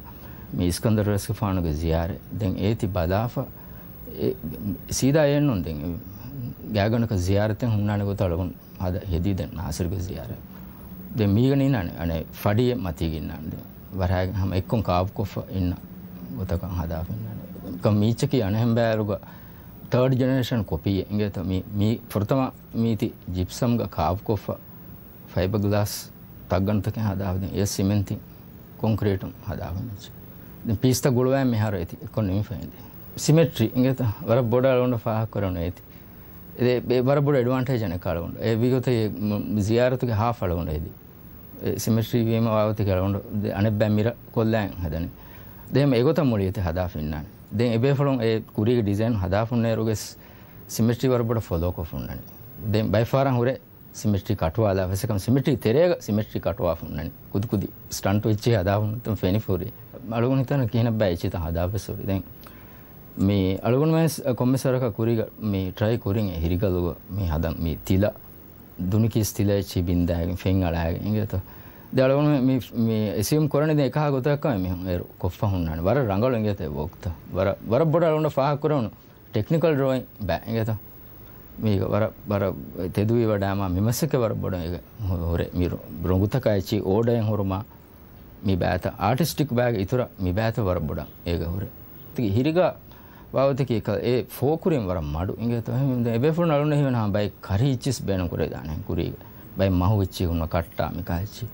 මේ ඉස්කන්දර රස්කෆානුගේ සියාර දැන් ඒති බදාෆ සීදා එන්නුන් දැන් ගෑගනක සියාරතෙන් හුන්නානේ ගොතලුන් හද හෙදී දැන් නාසරික සියාර දැන් මීගන ඉන්නනේ අනේ ෆඩිය මතිගින්නන් දැන් වරහාගෙන හැම එක්කම් කාප්කොෆ ඉන්න ගොතකන් හදාපෙන්නනේ කම් මීච කියන හැම බෑරුග තර්ඩ් ජෙනරේෂන් කොපි එංගේ තමි මී ප්‍රථම මීති ජිප්සම්ග කාප්කොෆ ෆයිබර් ග්ලාස් තක්ගන්තකෙන් හදාවද ඒ සිමෙන්ති කොන්ක්‍රේටුම් හදාවනච පිස්ත ගොළුවෑන් මෙහර ඇති කොන්නම ෆයිද සිමෙට්‍රී ඉගත වර බොඩලොන්ට පාහක් කරන ඇති ඒ බරබොඩ ඩවන්ටේ ජන කාලවුන්ට ඒ විගොත සියාරතුක හා ඵලවුන්ට ඇදී සිමිශ්‍රීවීම ආවති කරවුන්ට අනෙ බැම්මිර කොල්ලෑන් හදන දෙම ඒගොත මුලිත හදා ෆින්නන්න දෙ එබේෆලොන් ඒ කුරී ඩිසයින් හදාෆුන්නේ රුගෙස් සිමිශ්‍රී වරබට ෆොලෝකොෆුන්නන දෙ බයිෆාරන් හුරේ సిమెట్రీ కటువాలి అవశ్యకం సిమెట్రీ తెరేగ ಸಿಮೆಟ್ರಿಕ್ ಕಟುವಾಫುನ್ನನಿ ಕುದು ಕುದಿ ಸ್ಟಂಟ್ ವೆಚ್ಚಿ ಹದಾಫುನ್ನತಂ ಫೆನಿಫೂರಿ ಅಳುಗುನ ತನ ಕಿನ ಬೈಚಿತ ಹದಾಫೆಸೂರಿ ದೆನ್ ಮಿ ಅಳುಗುನ ಮೆಸ್ ಕೊಮ್ಮೆಸರಕ ಕುರಿಗ ಮಿ ಟ್ರೈ ಕುರಿಂಗ್ ಹಿರಿಗಲುಗ ಮಿ ಹದಂ ಮಿ ತಿಲ ದುನಿಕಿ ಸ್ತಿಲ ಚಿ ಬಿಂದಾಗ ಫೆಂಗ್ ಅಳಾಗ ಇಂಗೆತ ದೆ ಅಳುಗುನ ಮಿ ಮಿ ಎಸಿಯಂ ಕೊರನೆ ದೆ ಏಕಾ ಗೊತಕ ಮಿ ಏರು ಕೊಫ್ಫ ಹುನ್ನಾನಿ ವರ ರಂಗಳು ಇಂಗೆತ ವೋಕ್ತ ವರ ವರ ಬಡ ಅಳುಗುನ ಫಾಹ ಕುರವನು ಟೆಕ್ನಿಕಲ್ ಡ್ರಾಯಿಂಗ್ ಬೈ ಇಂಗೆತ ಈಗ ವರ ಬರ ತೆದುವಿ ವಡಾಮ ಮಿಮಸಕ್ಕೆ ವರ ಬಡ ಈಗ ಹೊರೆ ಮೀರು ರೊಂಗುತ ಕಾಯಚಿ ಓಡಯ ಹೊರಮ ಮಿ ಬ್ಯಾತ ಆರ್ಟಿಸ್ಟಿಕ್ ಬ್ಯಾಗ್ ಇತುರ ಮಿ ಬ್ಯಾತ ವರ ಬಡ ಈಗ ಹೊರೆ ತಿಗೆ ಹಿರಿಗ ಬಾವತಿಗೆ ಕ ಏ ಫೋಕುರಿಂ ವರ ಮಾಡು ಇಂಗೆ ತೋ ಹಿಂದೆ ಎಬೆ ಫೋನ್ ಅಳುನ ಹಿವನ ಬೈ ಕರಿ ಇಚ್ಚಿಸ್ ಬೇನ ಕುರೆ ದಾನೆ ಕುರಿ ಬೈ ಮಹು ಇಚ್ಚಿ ಹುನ ಕಟ್ಟ ಮಿ ಕಾಯಚಿ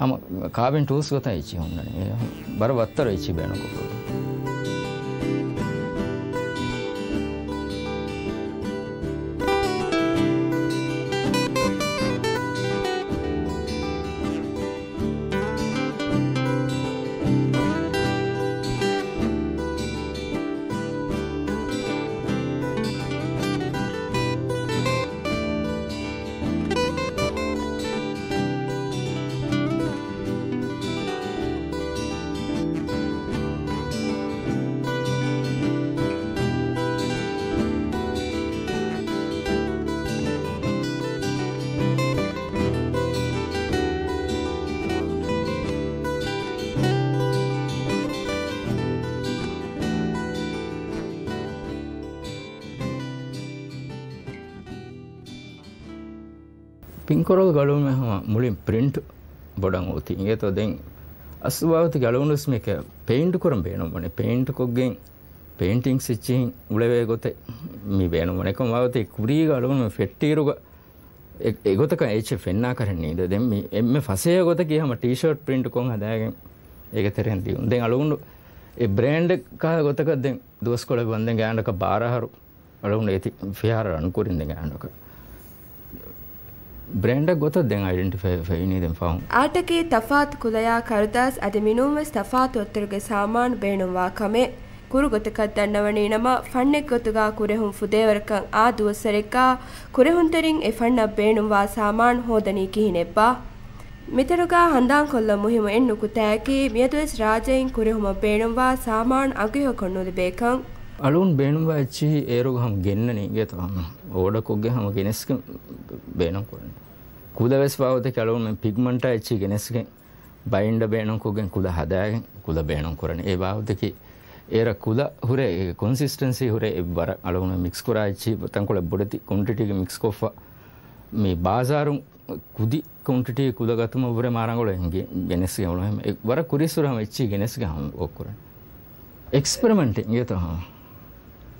ಹಮ ಕಾಬಿನ್ ಟೂಸ್ ಗೊತ್ತ ಇಚ್ಚಿ ಹುನ್ನನೆ ಬರ ವತ್ತರ ಇಚ್ಚಿ ಬೇನ ಕುರೆ ކޮރަލ ގަޅުމެ ހަމަ މުޅިން ޕްރިންޓް ބޮޑަށް އޮތި އޭތޯ ދެން ಅಸ್ವಾವತಿ ಗಳವನುಸ್ಮಿಕೆ ಪೇಂಟ್ ಕೊರಂ ಬೇಣಮಣೆ ಪೇಂಟ್ ಕೊಗ್ಗೆನ್ ಪೇಂಟಿಂಗ್ ಸಿಚ್ಚಿನ್ ಉಳವೆ ಗೊತೆ ಮಿ ಬೇಣಮಣೆ ಕಂ ವಾವತಿ ಕುರಿ ಗಳವನು ಫೆಟ್ಟಿರುಗ ಎಗೊತಕ ಎಚ್ ಫೆನ್ನಾ ಕರೆನ್ ನೀದ ದೆನ್ ಮಿ ಎಮ್ಮೆ ಫಸೆಯ ಗೊತಕಿ ಹಮ ಟೀ ಶರ್ಟ್ ಪ್ರಿಂಟ್ ಕೊಂ ಹದಾಗೆನ್ ಏಗೆ ತೆರೆನ್ ದಿಯುನ್ ದೆನ್ ಅಳವನು ಎ ಬ್ರ್ಯಾಂಡ್ ಕಾ ಗೊತಕ ದೆನ್ ದೋಸ್ಕೊಳೆ ಬಂದೆನ್ ಗ್ಯಾಂಡಕ ಬಾರಹರು ಅಳವನು ಏತಿ ಫಿಹಾರ ಅನ್ಕುರಿನ್ ದೆನ್ ಗ್ಯಾಂಡಕ ಬ್ರ್ಯಾಂಡಾಗಿ ಗೊತ್ತದ್ದು ಹೆಂಗೆ ಐಡೆಂಟಿಫೈ ಫೈನಿದೆ ಫಾಮ್ ಆಟಕ್ಕೆ ತಫಾತ್ ಕುಲಯ ಕರ್ದಾಸ್ ಅದೆ ಮಿನುಂವೆಸ್ ತಫಾತ್ ಒತ್ತರಿಗೆ ಸಾಮಾನ್ ಬೇಣುವಾ ಕಮೆ ಕುರು ಗೊತಕತ್ ದಣ್ಣವಣಿ ನಮ ಫಣ್ಣೆಕ್ ಗೊತುಗ ಕುರೆಹುಂ ಫುದೇವರಕಂ ಆ ದುವಸರೆಕ್ಕ ಕುರೆಹುಂತರಿಂ ಎ ಫಣ್ಣ ಬೇಣುವಾ ಸಾಮಾನ್ ಹೋದನಿ ಕಿಹಿನೆಬ್ಬ ಮಿತರುಗ ಹಂದಾನ್ ಕೊಲ್ಲ ಮುಹಿಮ ಎಣ್ಣು ಕುತಾಕಿ ಮಿಯದುವೆಸ್ ರಾಜೈನ್ ಕುರೆಹುಮ ಬೇಣುವಾ ಸಾಮಾನ್ ಅಗಿಹ ಕೊಂಡುಲಿ ಬೇಕಂ ಅಳುನ್ ಬೇಣುವಾ ಹೆಚ್ಚಿ ಏರುಗ ಹಂ ಗೆನ್ನನಿ ಗೇತ ಓಡಕೊಗ್ಗೆ ಹಮ ಗೆನೆಸ್ಕ ಬೇಣಂಕೊಡಣ ಕುಲವೆಸ್ ಬಾವತೆ ಕೆಲವೊಮ್ಮೆ ಪಿಗ್ಮೆಂಟ ಹೆಚ್ಚಿ ಗೆನೆಸ್ಗೆ ಬೈಂಡ ಬೇಣಂಕೊಗೆನ್ ಕುಲ ಹದಾಯೆನ್ ಕುಲ ಬೇಣಂಕೊರಣ ಏ ಬಾವತೆಕಿ ඒර කුල හුරේ කොන්සිස්ටන්සි හුරේ එබ්බර අලුුණ මික්ස් කරාච්චි තන්කොළ බොඩති කොන්ටිටික මික්ස් කොෆ මේ බාසාරුම් කුදි කොන්ටිටිය කුදගතුම බර මාරගොල හගේ ගෙනෙස් ගවලහම වර කුරිසුරහම එච්චි ගෙනෙස් හම ඔක්කර එක්ස්පරමෙන්ට් ගත හම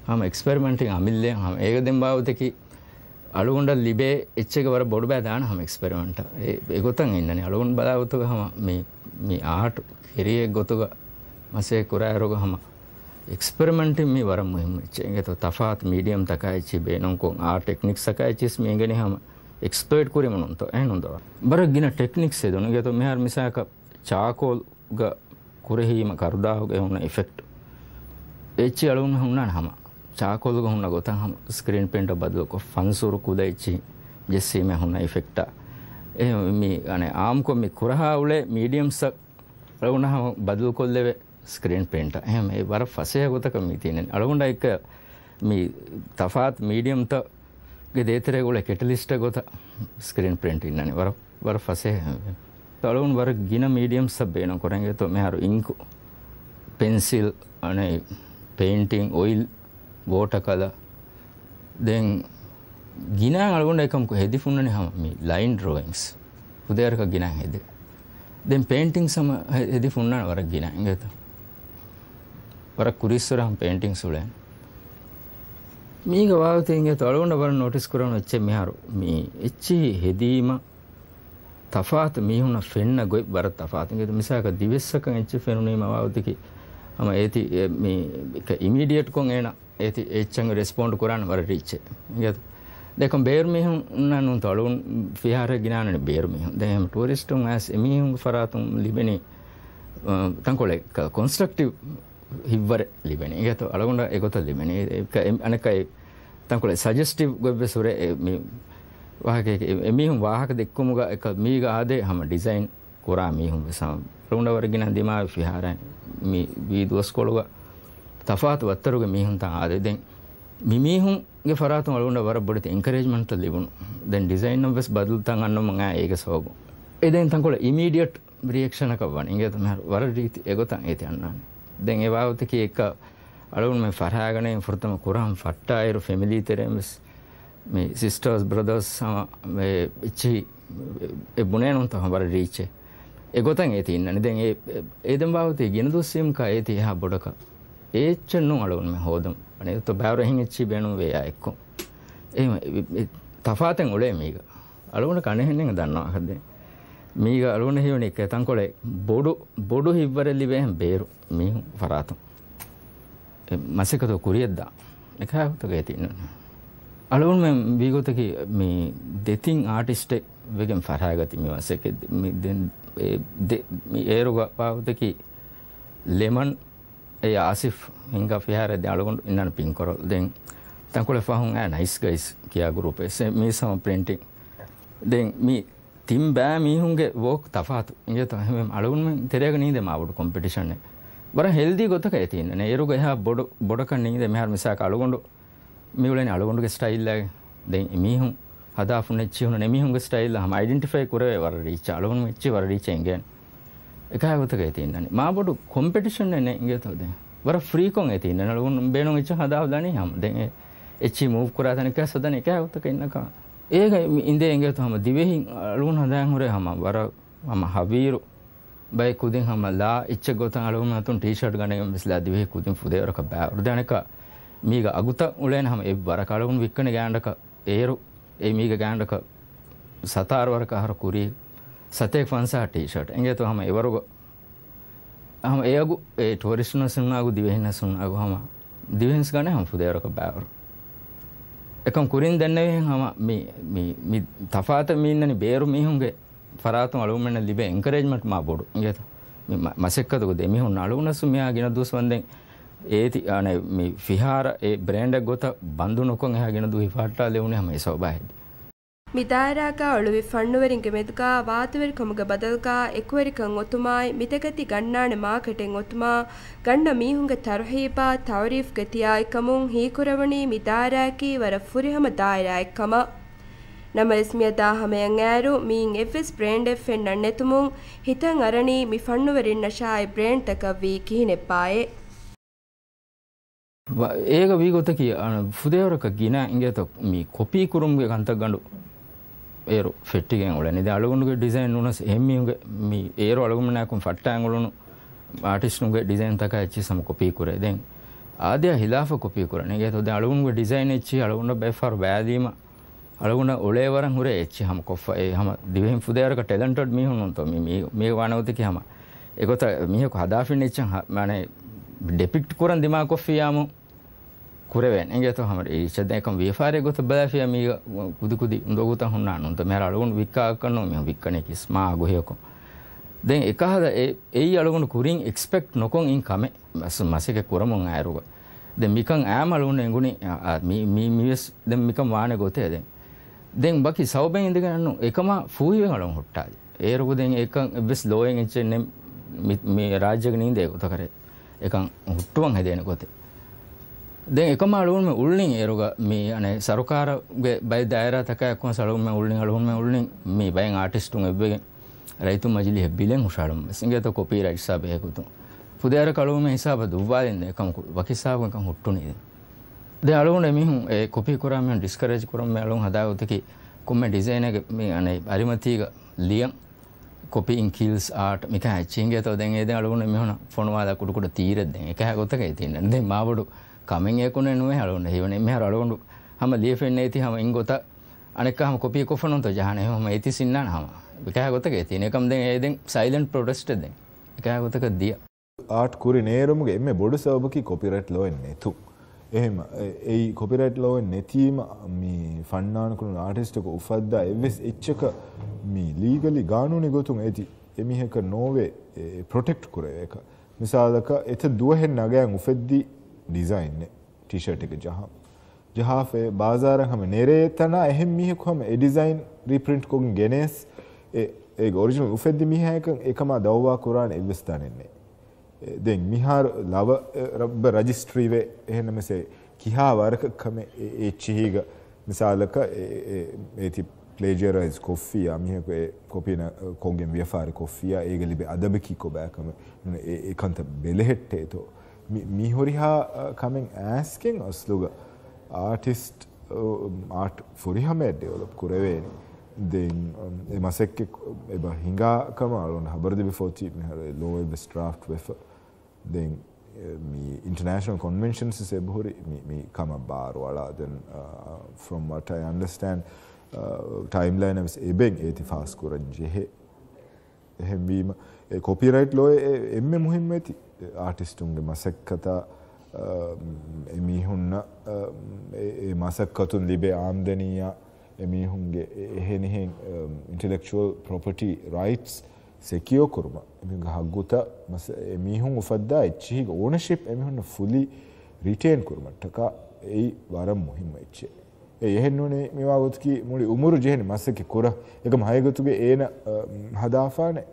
හම එක්ස්පරමෙන්ටිං අමිල්ලය හම ඒක දෙම් බාවතකි අලුගොඩ ලිබේ එච්චකවර බොඩු බෑදාන හම එක්ස්පෙරමට ඒගොතන් ඉන්නන අලුගුන් බලාගතුක හම මේ ආටු කෙරියෙක් ගොතුක මසේ කුරෑරෝග හම එක්ස්පෙරමට මේ වර මුහම චේගත තෆාත් මීඩියම් තකයිචි බේනුකොන් ආ ටෙක්නික් සකයිචිස් මේ ගෙන හම එක්ස්පේට් කරමනුන්ත ඇනුන්දව බර ගින ටෙක්නික් සේදන ගත මෙහර මිසාක චාකෝල්ග කුරෙහීම කරුදාහග එවුන එෆෙක්ට් එච්චි අලුන් හුන්නන් හම చాకోలుగా ఉన్న గొతం స్క్రీన్ పెయింట్ బదులు ఒక ఫన్సూరు కుదయిచ్చి జెస్సీమే ఉన్న ఎఫెక్టా మీ అనే ఆమ్కు మీ కురహావులే మీడియంస్ రౌండ్ బదులు కొల్లేవే ಸ್ಕ್ರೀನ್ ಪೇಂಟ ಹೇಮ ಈ ವರ ಫಸೆ ಆಗೋತಕ ಮಿತೀನಿ ಅಳಗುಂಡ ಇಕ್ಕ ಮೀ ತಫಾತ್ ಮೀಡಿಯಂ ತ ದೇತರೆಗಳ ಕೆಟಲಿಸ್ಟ್ ಆಗೋತ ಸ್ಕ್ರೀನ್ ಪ್ರಿಂಟ್ ಇನ್ನನೆ ವರ ವರ ಫಸೆ ಅಳಗುಂಡ ವರ ಗಿನ ಮೀಡಿಯಂ ಸಬ್ ಏನೋ ಕೊರಂಗೆ ತೊ ಮೇ ಹಾರು ಇಂಕು ಪೆನ್ಸಿಲ್ ಅಣೆ ಪೇಂಟಿಂಗ್ ಆಯಿಲ್ ගෝට කලා දෙන් ගිනා අලුන් එකමක හෙදිෆුන්නන හම ලයින් ඩ්‍රෝයින්ස් උදේරක ගිනා හෙද දෙන් පේන්ටිං සම හෙදි ෆුන්නන වර ගිනා ඉගත වර කුරිස්සරම් පේන්ටිං සුලෙන් මේක වාවතන්ගේ තොලුන්න වර නොටිස් කරන එච්ච මෙහරු මේ එච්චි හෙදීම තෆාත මීහුණ ෆෙන්න ගොයි බර තෆාතිගෙත මිසාක දිවෙස්සක එච්ච ෆෙනුනීම වාවතකි අම ඒති මේ ඉමිඩියට් කොන් එනා ඇති එච්චන් රෙස්පෝන්ඩ් කරන්න වර රිච්ච ගත දෙක බේර්මිහු උන්නනුන් තොලුන් ෆිහාර ගිනානට බේර්මිහු දෙහම ටරිස්ටුන් ඇස් එමිහුන් ෆරාතුම් ලිබෙනී තංකොල කොන්ස්ට්‍රක්ටව් හිවර ලිබෙන ගතු අලගුඩ එකකොත ලිබෙන අනකයි තංකොල සජස්ටිව් ගොබ්බ සුර එමිහුම් වාහක දෙක්කුමුග එක මීග ආදේ හම ඩිසයින් කොරා මිහුම් සම් රුණවරගෙන දිමා විහාරයි වී දුවස්කොළුව ತಫಾತು ಒತ್ತರುಗೆ ಮೀಹುನ್ ತಾ ಆದೆದೆನ್ ಮಿಮೀಹುನ್ಗೆ ಫರಾತು ಅಳುಂಡ ವರ ಬಡತೆ ಎಂಕರೇಜ್ಮೆಂಟ್ ಲಿಬುನು ದೆನ್ ಡಿಸೈನ್ ನಂ ವೆಸ್ ಬದಲು ತಾಂ ಅನ್ನು ಮಂಗ ಏಗೆ ಸೋಗು ಎದೆನ್ ತಂಕೊಳ ಇಮಿಡಿಯೇಟ್ ರಿಯಾಕ್ಷನ್ ಕವ್ವನ ಇಂಗೆ ತಮ ವರ ರೀತಿ ಎಗೊತಾಂ ಏತಿ ಅನ್ನಾನೆ ದೆನ್ ಎ ವಾವತೆ ಕಿ ಎಕ್ಕ ಅಳುನ್ ಮೆ ಫರಾಗಣೆ ಫುರ್ತಮ ಕುರಾಂ ಫಟ್ಟಾಯರು ಫ್ಯಾಮಿಲಿ ತೆರೆ ಮಿಸ್ ಮೆ ಸಿಸ್ಟರ್ಸ್ ಬ್ರದರ್ಸ್ ಸಮ ಇಚ್ಚಿ ಎ ಬುಣೇನು ತಮ ವರ ರೀಚೆ ಎಗೊತಾಂ ಏತಿ ಇನ್ನನೆ ದೆನ್ ಎ ಎದೆನ್ ವಾವತೆ ಗೆನದು ಸಿಮ್ ಕಾ ಏತಿ ಹಾ ಬೊಡಕ ඒච්චන්නුම් අලුවන්ම හෝදම් අනේ බෑවරහින් එච්චි බැනුවේ අයෙක්කු ඒ තපාතෙන් උලේ මීක අලුවන කණහෙන්නෙ දන්නවා හදේ මීග අලුවන හිවනි එක තන් කොලේ බොඩු බොඩු හිබ්වරල්ලි බෑහම් බේරු මිහු පරාතු මසකතු කුරියද්දා එක හැතුක ඇතින්න අලුවන් බීගොතකි මේ දෙතින් ආටිස්ටෙක් වගෙන් පරාගති මෙවසක ඒරුග පාවතකි ලෙමන් ඒ ආසිෆ් හිංගා ෆිහාර දාලගොන් ඉන්නන පින් කරොල් දෙන් තංකොල ෆහුන් ඈ නයිස් ගයිස් කියා ගෲප් එසේ මේ සම ප්‍රින්ටින් දෙන් මී තින් බෑ මීහුන්ගේ වෝක් තෆාතු ඉගේ තහම අලුන් තෙරයක නීද මාවට කොම්පිටිෂන් එක බර හෙල්දී ගොතක ඇතින්න ඒරුග එහා බොඩ බොඩක නීද මෙහර මිසාක අලුගොඩු මිවලෙන් අලුගොඩුගේ ස්ටයිල්ලගේ දෙන් මීහුන් හදාපු නෙච්චි හුන නෙමීහුන්ගේ ස්ටයිල්ල හම අයිඩෙන්ටිෆයි කරේ වර රීච් අලුන් මෙච්චි වර රීචෙන්ගෙන් එකයගොතක ඇතින්නන්නේ මාබොඩු කොම්පිටිෂන් එන ඉගතවද වර ්‍රීකොන් ඇතින්න නලුන් බේනු ච හදාවදන හම දෙ එච්චි මූ් කරාතනක සදන එක ඇවතක ඉන්නකා ඒක ඉන්දේ එගතු හම දිවෙහි අලුන් හදෑන් හොරේ හම වර හම හබීරු බයි කුදින් හමල්ලා එච්ච ගොත අලුන් අතුන් ටීෂට් ගනය විස්ලා දිවෙහි කුදින් පුදේරක බෑරුදනක මීග අගුත උලෙන් හම එ වර කලවුන් වික්කන ගෑන්ඩක ඒරු ඒ මීග ගෑන්ඩක සතාර්වරක හර කුරී ಸತೇಕ್ ಫನ್ಸಾ ಟೀ ಶರ್ಟ್ ಎಂಗೇತು ಹಮ ಇವರುಗು ಹಮ ಏಗು ಏ ಟೂರಿಸ್ಟ್ನ ಸುನ್ನಾಗು ದಿವೆಹಿನ ಸುನ್ನಾಗು ಹಮ ದಿವೆಹಿನ್ಸ್ ಗಣೆ ಹಮ ಫುದೇವರಕ ಬ್ಯಾವರು එකම් කුරින් දැන්නවෙන් හම තපාත මීන්නනි බේරු මිහුන්ගේ පරාතු අලුමෙන් ලිබ එංකරේජ්මට මා බොඩු ගත මසෙක්කතක දෙමිහුන් අලුනසු මෙයා ගෙන දුස්වන්දෙන් ඒති අන ෆිහාර ඒ බ්‍රේන්ඩක් ගොත බඳු නොකොන් එහ ගෙන දු හිපාට්ටා ලෙවුණ හම සෝබාහිදී މިދާއިރާގައި އޮޅުވި ފަންނުވެރިންގެ މެދުގައި ވާތުވެރިކަމުގެ ބަދަލުގައި އެކުވެރިކަން އޮތުމާއި މިތެކަތި ގަންނާނެ މާކެޓެއް އޮތުމާ ގަންނަ މީހުންގެ ތަރުހީބާ ތަޢުރީފުގެ ތިޔާއިކަމުން ހީކުރަވަނީ މިދާއިރާއަކީ ވަރަށް ފުރިހަމަ ދާއިރާއެއް ކަމަށް ނަމަވެސް މިއަދާ ހަމަޔަށް އައިރު މީން އެއްވެސް ބްރޭންޑެއް ފެން ނަންނެތުމުން ހިތަށް އަރަނީ މި ފަންނުވެރިން ނަށާއި ބްރޭންތަކަށް ވީ ކިހިނެއްޕާއެއް ඒග වීගොතකී ފުදේවරක ගින ඉගේ މි කොපී කුරුම්ගේ කන්තක් ගඩු ඒරු ෆෙට්ටිගෙන් උලන ද අලුගුණුගේ ඩිසයින් උනස් එමියුගේ මේ ඒරු අලුගුමනෑකුම් ෆට්ටෑංගුලුණු ආටිස්්නුගේ ඩිසයින් තක එච්චි සම කොපීකුරේ දෙෙන් ආදය හිලාප කොපිකරන ගේ ොද අලුුන්ගේ ඩිසයින් එච්චි අලුුණ බැෆර් බෑදීම අලුුණ ඔලේවර හුර එච්චි හම කොප් හම දිවහිම් පුදයරක ටෙලන්ටඩ මිහුණුන්ත මේ වනවතික හම එකොත මිහක හදාෆින් එච්ච මනේ ඩෙපික්ට් කරන් දෙමා කොෆ්ියයාමු ಕುರೆವೇನ್ ಎಂಗೇತು ಹಮರಿ ಈ ಚದ್ದೇಕಂ ವಿಫಾರೆ ಗೊತ್ತು ಬದಾಫಿಯ ಮೀ ಕುದಿ ಕುದಿ ಉಂದೋಗುತ ಹುಣ್ಣಾನು ಅಂತ ಮೇರ ಅಳುಗುಂಡು ವಿಕ್ಕ ಹಾಕಣ್ಣು ಮೀ ವಿಕ್ಕಣೆ ಕಿಸ್ಮಾ ಗುಹ್ಯಕು ದೆನ್ ಎಕಹದ ಎಯಿ ಅಳುಗುಂಡು ಕುರಿಂ ಎಕ್ಸ್ಪೆಕ್ಟ್ ನೊಕೊಂ ಇನ್ ಕಮೆ ಬಸ್ ಮಸಿಗೆ ಕುರಮುಂ ಆಯರುಗ ದೆನ್ ಮಿಕಂ ಆಮ್ ಅಳುಗುಂಡು ಎಂಗುಣಿ ಮೀ ಮೀ ಮಿಸ್ ದೆನ್ ಮಿಕಂ ವಾಣೆ ಗೊತ್ತೆ ದೆನ್ ದೆನ್ ಬಕಿ ಸೌಬೆಂ ಇಂದಿಗೆ ಅಣ್ಣು ಏಕಮ ಫೂಯಿವೆಂ ಅಳುಂ ಹುಟ್ಟಾದಿ ಏರುಗು ದೆನ್ ಏಕಂ ಬಿಸ್ ಲೋಯೆಂ ಇಂಚೆ ನೆಮ್ ಮಿ ರಾಜ್ಯಗ ನೀಂದೆ ಗೊತ್ತಕರೆ ಏಕಂ ಹುಟ್ಟುವಂ ಹೆದೇನೆ ಗೊತ್ತೆ දැන් එකම අලුවන්ම උල්ලින් ඒරුග මේ අනේ සරුකාරගේ බයි දායරතකයක්කොන් සලුම උල්ලින් අලුවන්ම උල්ලින් මේ බයින් ආටිස්ටුන් එබ්බගෙන් ರೈತು ಮಜಿಲಿ ಹೆಬ್ಬಿಲೆಂ ಹುಷಾಳಂ ಸಿಂಗೇತ ಕೊಪಿ ರೈಸಾ ಬೇಕುತು ಪುದೇರ ಕಳುವಮೆ ಹಿಸಾಬ ದುವ್ವಾಲಿಂದೆ ಕಂ ವಕಿಸಾಬ ಕಂ ಹುಟ್ಟುನಿದೆ ದೆ ಅಳುವನೆ ಮಿಹುಂ ಎ ಕೊಪಿ ಕುರಾಮೆ ಡಿಸ್ಕರೇಜ್ ಕುರಮೆ ಅಳುವಂ ಹದಾಯುತಕಿ ಕುಮ್ಮೆ ಡಿಸೈನಗೆ ಮಿ ಅನೆ ಅರಿಮತಿಗ ಲಿಯಂ ಕೊಪಿ ಇನ್ ಕಿಲ್ಸ್ ಆರ್ಟ್ ಮಿಕ ಹಚ್ಚಿಂಗೇತ ದೆಂ ಎದೆ ಅಳುವನೆ ಮಿಹುನ ಫೋನ್ವಾದ ಕುಡುಕುಡ ತೀರದ್ದೆ ಏಕ ಗೊತ್ತಗೆ ತಿನ್ನ ದೆ ಮಾಬಡು කමෙන් ඒකුණ නුවේ හලුන්න හිවනේ මෙහර අලුගොඩු හම ලියෆෙන් ඇති හම ඉංගොත අනෙක් හම කොපිය කොෆනුන්ත ජාන හම ඇති සින්න හම එකහ ගොතක ඇති එකම්ද ඒදෙන් සයිලන් ප්‍රොඩස්ට්ද එකහ ගොතක දිය ආට් කුරි නේරුමගේ එම බොඩු සවබකි කොපිරට් ලෝෙන් නැතු එහෙම ඒ කොපිරට් ලෝෙන් නැතිීම මේ ෆන්නානකුණු ආටිස්ටක උපද්දා එවෙස් එච්චක මේ ලීගලි ගානුනි ගොතුන් ඇති එමිහක නෝවේ ප්‍රොටෙක්් කුරය එක මිසාදක එත දුවහෙන් නගයන් උපෙද්දී ඩිසයින් ටීෂර්ට් එක ජහා ජහාෆේ බාසාරන් හම නෙරේ තන එහෙම මිහෙකු හම ඒ ඩිසයින් රීප්‍රින්ට් කොගන් ගෙනෙස් ඒ ඔරිජිනල් උෆෙද්දි මිහයක එකම දවවා කුරාන එල්වස්ථානෙන්නේ දෙන් මිහාර ලව රබ්බ රජිස්ට්‍රීවේ එහෙන මෙසේ කිහා වරක කම ඒ චිහිග මිසාලක ඒති ප්ලේජරයිස් කොෆිය මිහක කොපින කොගෙන් ව්‍යපාර කොෆිය ඒගලිබේ අදබකි කොබෑකම එකන්ත බෙලෙහෙට්ටේතෝ mihoriha coming asking asluga artist art forihame develop kureveni then emasekke eba hinga kama alon habarde before cheap mehare low best draft wefa then me international conventions is ebhori me me kama bar wala then uh, from what i understand uh, timeline is ebeng eti fast kuran jehe එහෙම වීම ඒ copyright ලෝ එම්මේ මුහිම් ඇති ආටිස්ටුන්ගේ මසක් කතා එමිහුන්න ඒ මසක්කතුන් ලිබේ ආම්දනීය එමිහුන්ගේ එහෙනෙහෙන් ඉන්ටලෙක්ෂුවල් ප්‍රොපටි රයිටස් සෙකියෝ කුරුම එමිහුන්ගේ හග්ගුත එමිහුන් උපද්දා එච්චිහිග ඕනශිප් එමිහුන්න ෆුලි රිටේන් කුරුමට්ටකා එයි වරම් මුහිම එච්චේ එහෙන්නුනේ මේවාගොත්කි මුලි උමුරු ජෙහෙන මස්සකි කුර එක මහයගතුගේ ඒන හදාාපානේ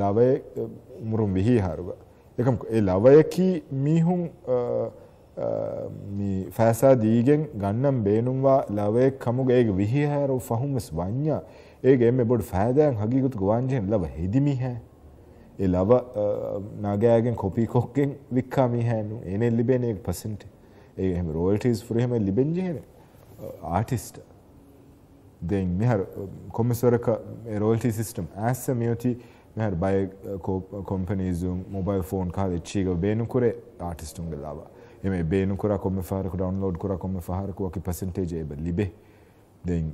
ලාවය මුරුම් විහි හරුවා එකම ඒ ලවයකි මීහුම් ފައިސާ ދީގެން ގަންނަން ބޭނުންވާ ލަވައެއް ކަމުގެ ވިހިހައިރު ފަހުމަސް ވަންޏާ ޭގެ އެމެ ބޮޑު ފައިދައިން ހަގީގުތު ވާންޖެހެން ލަވަ ހެދިމިހައި އެ ލަވަ ނަގައިގެން ކޮޕީކޮށްގެން ވިއްކާ މިހައިނުން އޭނެއް ލިބޭނެ އެގެ ފަސެންޓެ ඒ එහෙම රෝල්ටස් ෆරහම ලිබෙන්ජිහෙන ආටිස්ට දෙන් මෙහර කොමිසොරක රෝල්ටි සිිස්ටම් ඇස්ස මියෝති මෙහට බය කොම්පනීසුම් මොබයිල් ෆෝන් කාල ච්චීග බේනුකුරේ ආටිස්ටුන්ගලාව එම බේනුකර කොම ාරක ඩවන්ලෝඩ් කර කොම හරකුවකි පසන්ටේජේබ ලිබේ දෙන්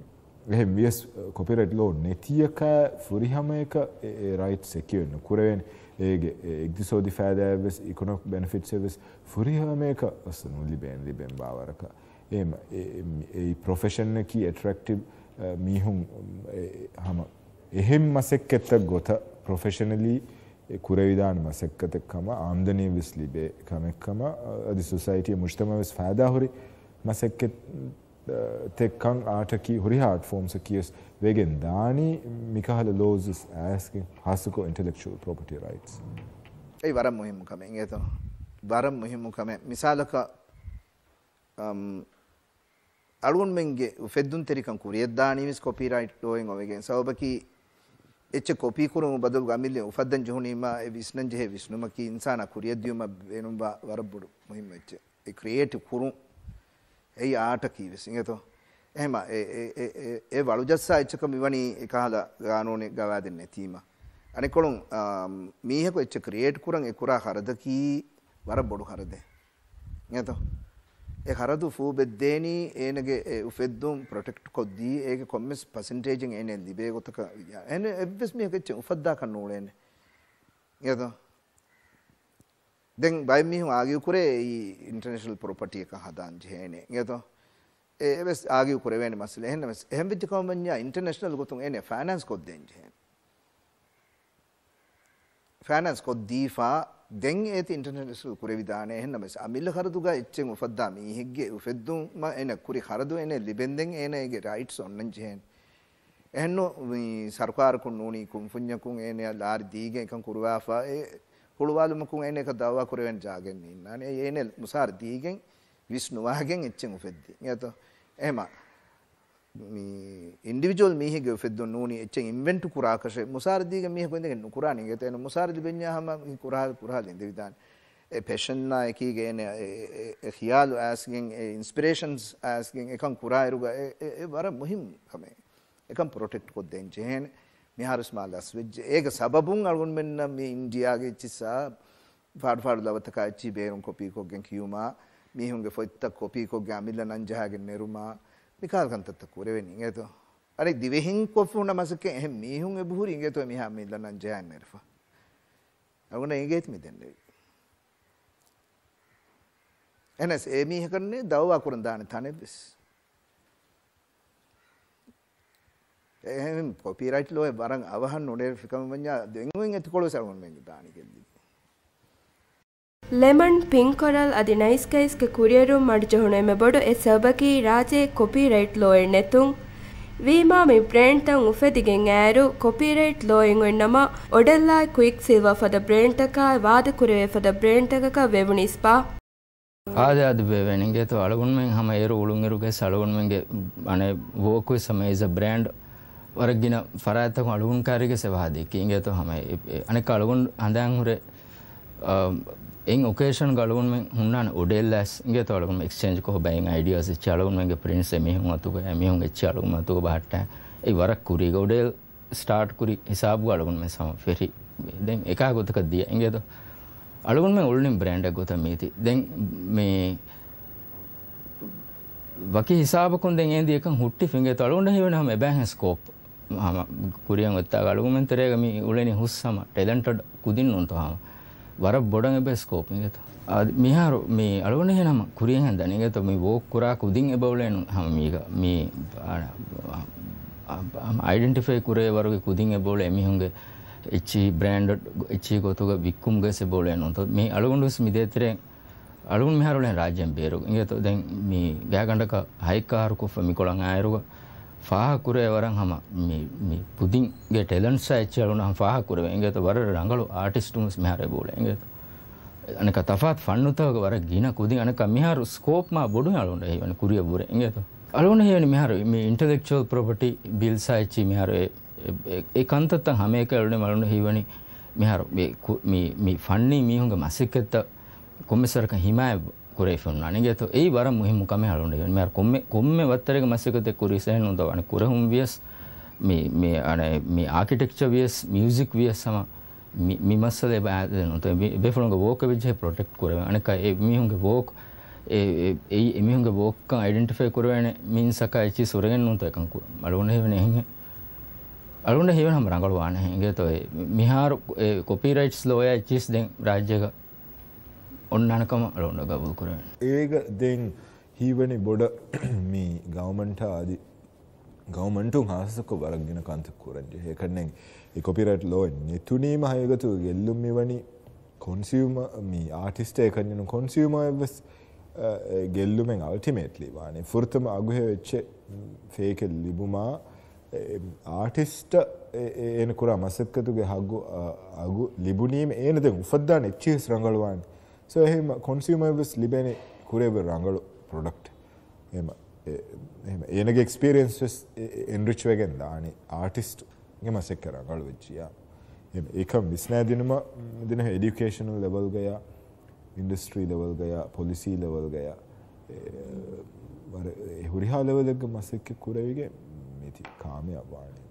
එහ වියස් කොපිරට් uh, ලෝ නැතියක ෆුරිහමයක රයිට් සැකිවන්න කුරවෙන් ඒගේ එක්දිසෝදි ෑදෑවස් ඉකොනොක් බැනෆිට් සෙවස් ෆුරිහමයක ඔස්ස නුල්ලිබේන් ලිබෙන් බාවරක එම ඒ ප්‍රොෆෙෂන්නකි ඇටරක්ටව් මීහුම් හම එහෙම් මසෙක් එත්තක් ගොත professionally kurevidan mesekkatekkama amdani visli be kamekkama adi society mujtama vis fada hori mesekket tekkan artaki hori art forms akiyes vegen dani mikahala laws is asking hasuko intellectual property rights ei varam muhim kame ingeto varam muhim kame misalaka um alun menge feddun terikan kuriyed dani mis copyright drawing ovegen sabaki so, එච්ච කොපිකුරුම බදල් ගමිල්ලේ උෆද්දන් ජුහුනීමා ඒ විස්නන් ජෙහෙ විස්නුම කී ඉන්සාන කුරියද්දියුම එනුම් වරබ්බුඩු මුහිම එච්ච ඒ ක්‍රියේටිව් කුරුම් ඒ ආට කීවෙස් ඉංගතෝ එහෙම ඒ ඒ ඒ වලුජස්සා එච්චක මිවණි එකහල ගානෝනේ ගවා දෙන්නේ තීමා අනිකොළුන් මීහක එච්ච ක්‍රියේට් කුරන් ඒ කුරා හරද කී වරබ්බුඩු හරද ඉංගතෝ එකරදු ූබෙද්දේනී ඒනගේ උෆෙද්දුම් ප්‍රටෙක්් කොද්දී ඒක කොම්මස් පසන්ටේජෙන් එන ඇදි බේගොතක එන එබ්ස් මේකච්ච උපද්දා කන්න නූලන යද දෙන් බයිමිහු ආගියකුරේ ඉන්ටර්නේශල් පොරපටියක හදාන් ජයනේ යත ඒ ආග කරේ මසල එහම එහමිච කොමඥ ඉන්ටර්නේශනල් ගොතුන් එන ෆනස් කොද්දෙන් ජය ෆනස් කොද්දීෆා දැන් ඒති ඉන්ටර්නෙට් ස් කුරේ විදානේ එහෙන්නමස් අමිල්ල කරදුගා එච්චෙන් උපද්දා මීහිග්ගේ උෆෙද්දුම් ම එන කුරි කරදු එන ලිබෙන්දෙන් එන ඒගේ රයිට්ස් ඔන්නන් ජෙහෙන් එහෙන්නෝ මේ සර්කාර කුන් නෝනි කුන් ෆුඤ්ඤ කුන් එන ලාරි දීගෙන් කන් කුරවාෆා ඒ හුළුවාලුම කුන් එන එක දවවා කුරෙන් ජාගෙන් නින්නානේ ඒනේ මුසාර දීගෙන් විස්නුවාගෙන් එච්චෙන් උෆෙද්දි යතෝ එහෙමයි මේ ඉන්ඩිවිජුවල් මීහිගේ ෆෙද්දු නූනි එච්චෙන් ඉන්වෙන්ට් කුරාකෂ මුසාරදීග මීහ කොඳෙන් නුකුරානි ගතේන මුසාරදි බෙන්යාහම කුරා කුරා දෙන් දෙවිදාන ඒ පැෂන් නා එකීගේ එන ඒ ඛියාලු ආස්ගෙන් ඒ ඉන්ස්පිරේෂන්ස් ආස්ගෙන් එකන් කුරා ඉරුග ඒ වර මුහිම් කමේ එකන් ප්‍රොටෙක්ට් කොත් දෙන් ජෙහෙන් මිහාරස් මාලස් වෙජ් ඒක සබබුන් අලුන් මෙන්න මේ ඉන්දියාගේ චිසා ෆාඩ් ෆාඩ් ලවතකා චි බේරුන් කොපි කොගෙන් කියුමා මීහුන්ගේ ෆොයිත්ත කොපි කොගෙන් අමිල්ල නංජහාගේ නෙරුමා ನಿಕಾಲ್ಕಂತತ್ತಕ್ಕು ರೆವೆನಿ ಇಂಗೇತು ಅರೆ ದಿವೆ ಹಿಂಗ್ ಕೊಫುಂಡ ಮಸಕ್ಕೆ ಎಹೆ ಮೀಹುಂ ಎಬುಹುರಿ ಇಂಗೇತು ಮಿಹಾ ಮಿಲ್ಲ ನನ್ ಜಯಾನ್ ನೆರಫ ಅವುಂಡ ಇಂಗೇತ್ ಮಿದೆನ್ನೆ ಎನಸ್ ಎ ಮೀಹಕನ್ನೆ ದವ್ವಾ ಕುರನ್ ದಾನೆ ತಾನೆ ಬಿಸ್ ಎಹೆ ಕಾಪಿರೈಟ್ ಲೋ ಎ ಬರಂಗ್ ಅವಹನ್ ನೋಡೆ ಫಿಕಮ್ ಮಂಜಾ ದೆಂಗುಂ ಎತ್ಕೊಳು ಸರವನ್ ಮಂಜಾ ದಾನಿ ಗೆದ್ದಿ ಲೆಮನ್ ಪಿಂಕ್ ಕೊರಲ್ ಅದಿ ನೈಸ್ ಕೈಸ್ಗೆ ಕುರಿಯರು ಮಡ್ಜಹುಣು ಎಮೆ ಬೊಡು ಎ ಸಬಕಿ ರಾಜೆ ಕಾಪಿ ರೈಟ್ ಲೋಯರ್ ನೆತುಂ ವೀಮಾ ಮಿ ಬ್ರ್ಯಾಂಡ್ ತಂ ಉಫೆದಿಗೆಂ ಆರು ಕಾಪಿರೈಟ್ ಲೋಯಿಂಗ್ ಎನ್ನಮ ಒಡೆಲ್ಲಾಯ್ ಕ್ವಿಕ್ ಸಿಲ್ವರ್ ಫದ ಬ್ರ್ಯಾಂಡ್ ತಕಾಯ್ ವಾದ ಕುರೆವೆ ಫದ ಬ್ರ್ಯಾಂಡ್ ತಕಕ ವೆವುಣಿಸ್ಪಾ ආදයාද වෙනගේ තු අලගුන්මෙන් හම ඒරු උළුන්ගරුගේ සලගුන්මගේ අනේ වෝකුයි සමයිස බ්‍රෑන්ඩ් වරගින ෆරඇතක අලුන් කාරිග සවාදී කීන්ගේ තු හම අනෙ කලගුන් හඳෑන්හුරේ එන් ඔකේෂන් ගලුවන් හන්න ඩෙල්ලස් ගේ තොලකුම ක්ෂේජ කොහ බැයින් අයිඩියස් චලුන්ගේ පින්ස මිහුන් අතුක මිහුන් චලුම අතුක බහට්ට ඒ වරක් කුරී ගොඩෙල් ස්ටාර්ට් කුරි හිසාබ අලුන් මේ සම ෆෙරි දෙන් එක ගොතක දිය එගේද අලුන් මේ උල්ලින් බ්‍රන්ඩක් ගොත මීති දෙන් මේ වකි හිසාබකුන් දෙ ඒදක හුට්ටි ිගේ තලුන්ට හිවනම බැහැ ස්කෝප් හම කුරියන් ඔත්තා ගලුමෙන්තරයගම උලනි හුස්සම ටෙලන්ටඩ කුදින් නොන්තුහම ವರ ಬೊಡಂಗೆ ಬೆಸ್ಕೋಪ್ ನಿಗತ ಅದು ಮಿಹಾರು ಮೀ ಅಳುವಣೆ ನಮ್ಮ ಕುರಿ ಹೆಂದ ನಿಗತ ಮೀ ವೋಕ್ ಕುರಾ ಕುದಿಂಗ್ ಎಬವಳೇನು ಹಮ ಈಗ ಮೀ ಐಡೆಂಟಿಫೈ ಕುರೇ ವರೆಗೆ ಕುದಿಂಗ್ ಎಬವಳೆ ಎಮಿಹುಂಗೆ ಹೆಚ್ಚಿ ಬ್ರ್ಯಾಂಡ್ ಹೆಚ್ಚಿ ಗೊತ್ತುಗ ವಿಕ್ಕುಮ್ಗೆ ಸೆಬವಳೇನು ಅಂತ ಮೀ ಅಳುಗೊಂಡು ಮಿದೇತ್ರೆ ಅಳುಗೊಂಡು ಮಿಹಾರುಳೇನು ರಾಜ್ಯಂ ಬೇರು ಹಿಂಗೆ ದೆನ್ ಮೀ ಗ್ಯಾಗಂಡಕ ಹೈಕಾರು ಕುಫ ಮಿ ಕೊಳಂಗ ಆಯರುಗ ފާހަކުރޭވަރަށް ހަމަ ކުދިންގެ ޓެލަންސާ އެއްޗެއަޅުނަ ފާހަކުރެ އެނގެތ ވަރ ރަނގަޅު އާޓިސްޓުންސް މިހާރެ ބޫޅެ އެނގެތ ಅನಕ ತಫಾತ್ ಫಣ್ಣುತವಗ ವರ ಗಿನ ಕುದಿ ಅನಕ ಮಿಹಾರು ಸ್ಕೋಪ್ ಮಾ ಬೊಡು ಅಳುಂಡ ಹೇವನ ಕುರಿಯ ಬುರೆ ಇಂಗೆತ ಅಳುಂಡ ಹೇವನ ಮಿಹಾರು ಮಿ ಇಂಟೆಲೆಕ್ಚುಯಲ್ ಪ್ರಾಪರ್ಟಿ ಬಿಲ್ ಸಾಯಚಿ ಮಿಹಾರು ಏ ಕಂತತ ಹಮೇಕ ಅಳುಂಡ ಮಳುಂಡ ಹೇವನಿ ಮಿಹಾರು ಮಿ ಮಿ ಫಣ್ಣಿ ಮಿ ಹುಂಗ ಮಸಿಕೆತ್ತ ಕೊಮ್ಮಿಸರಕ ಹಿಮಾಯ ކުރެއިފުން ނަނިގެತು އެއީ ވަރަށް މުހިމު ކަމެ ހަޅުނެގެން މައިރު ކޮންމެ ކޮންމެ ވައްތަރެގެ މަސަކަތެއް ކުރިސެހެން ނުންދަވަނެ ކުރެހުން ވިޔަސް މި އަނެ މި އާކިޓެކްޗަ ވިޔަސް މިއުޒިކް ވިޔަސް ސަމަ މިމަස්සල ބައިදެනු ބެފުޅުންގެ ވޯކ ވެއްޖެ ޕްރޮޓެක්් ކުරެވެ އަނެކަ އެ މީހުންގެ ވޯކ ඒ එමිහුන්ග බෝක්ක අයිඩෙන්ටිෆයි කරවන මින් සක ච්චි සුරගෙන් නුතයකංකු අලුන හෙවන එහෙ අලුන හෙවන රඟලවාන හගේ තොයි මිහාරු කොපිරයිට්ස් ලෝය චිස් දෙ රාජ්‍යක ඔන්නනකම ලොන්න ගබුල් කරන. ඒක දෙන් හීවනි බොඩ මී ගවමන්ට ආදි ගවමන්ටු හාසක වරක්ගෙන කන්ත කරජ ඒකරනෙන් කොපිරට ලෝන් නිතුනීම හයගතු ගෙල්ලුම් මෙවැනි කොන්සිවම මී ආටිස්ටය කරන්නන කොන්සිවමස් ගෙල්ලුමෙන් අල්ටිමේට්ලි වානේ ෆෘර්තම අගුහ වෙච්ච ෆේකෙල් ලිබුමා ආටිස්ට ඒන කුරා මසක්කතුගේ හගු අගු ලිබුණීම ඒනද උපදදාන එච්චිස් රඟලවාන්නේ ಸೊ එහෙම කොන්සිමර්ස් ලිබෙන කුරේව ರಂಗಳು ප්‍රොඩක්ට් එහෙම එහෙම එනගේ එක්ස්පීරියන්සස් එන්රිච් වෙගෙන් දානි ආටිස්ට් ගේ මසෙක් කරගල් වෙච්චියා එහෙම ඒක මිස් නෑදිනම දින එඩියුකේෂනල් ලෙවල් ගයා ඉන්ඩස්ට්‍රී ලෙවල් ගයා පොලිසි ලෙවල් ගයා හුරිහා ලෙවල් එක මසෙක් කුරේවිගේ මේති කාමයක් වානේ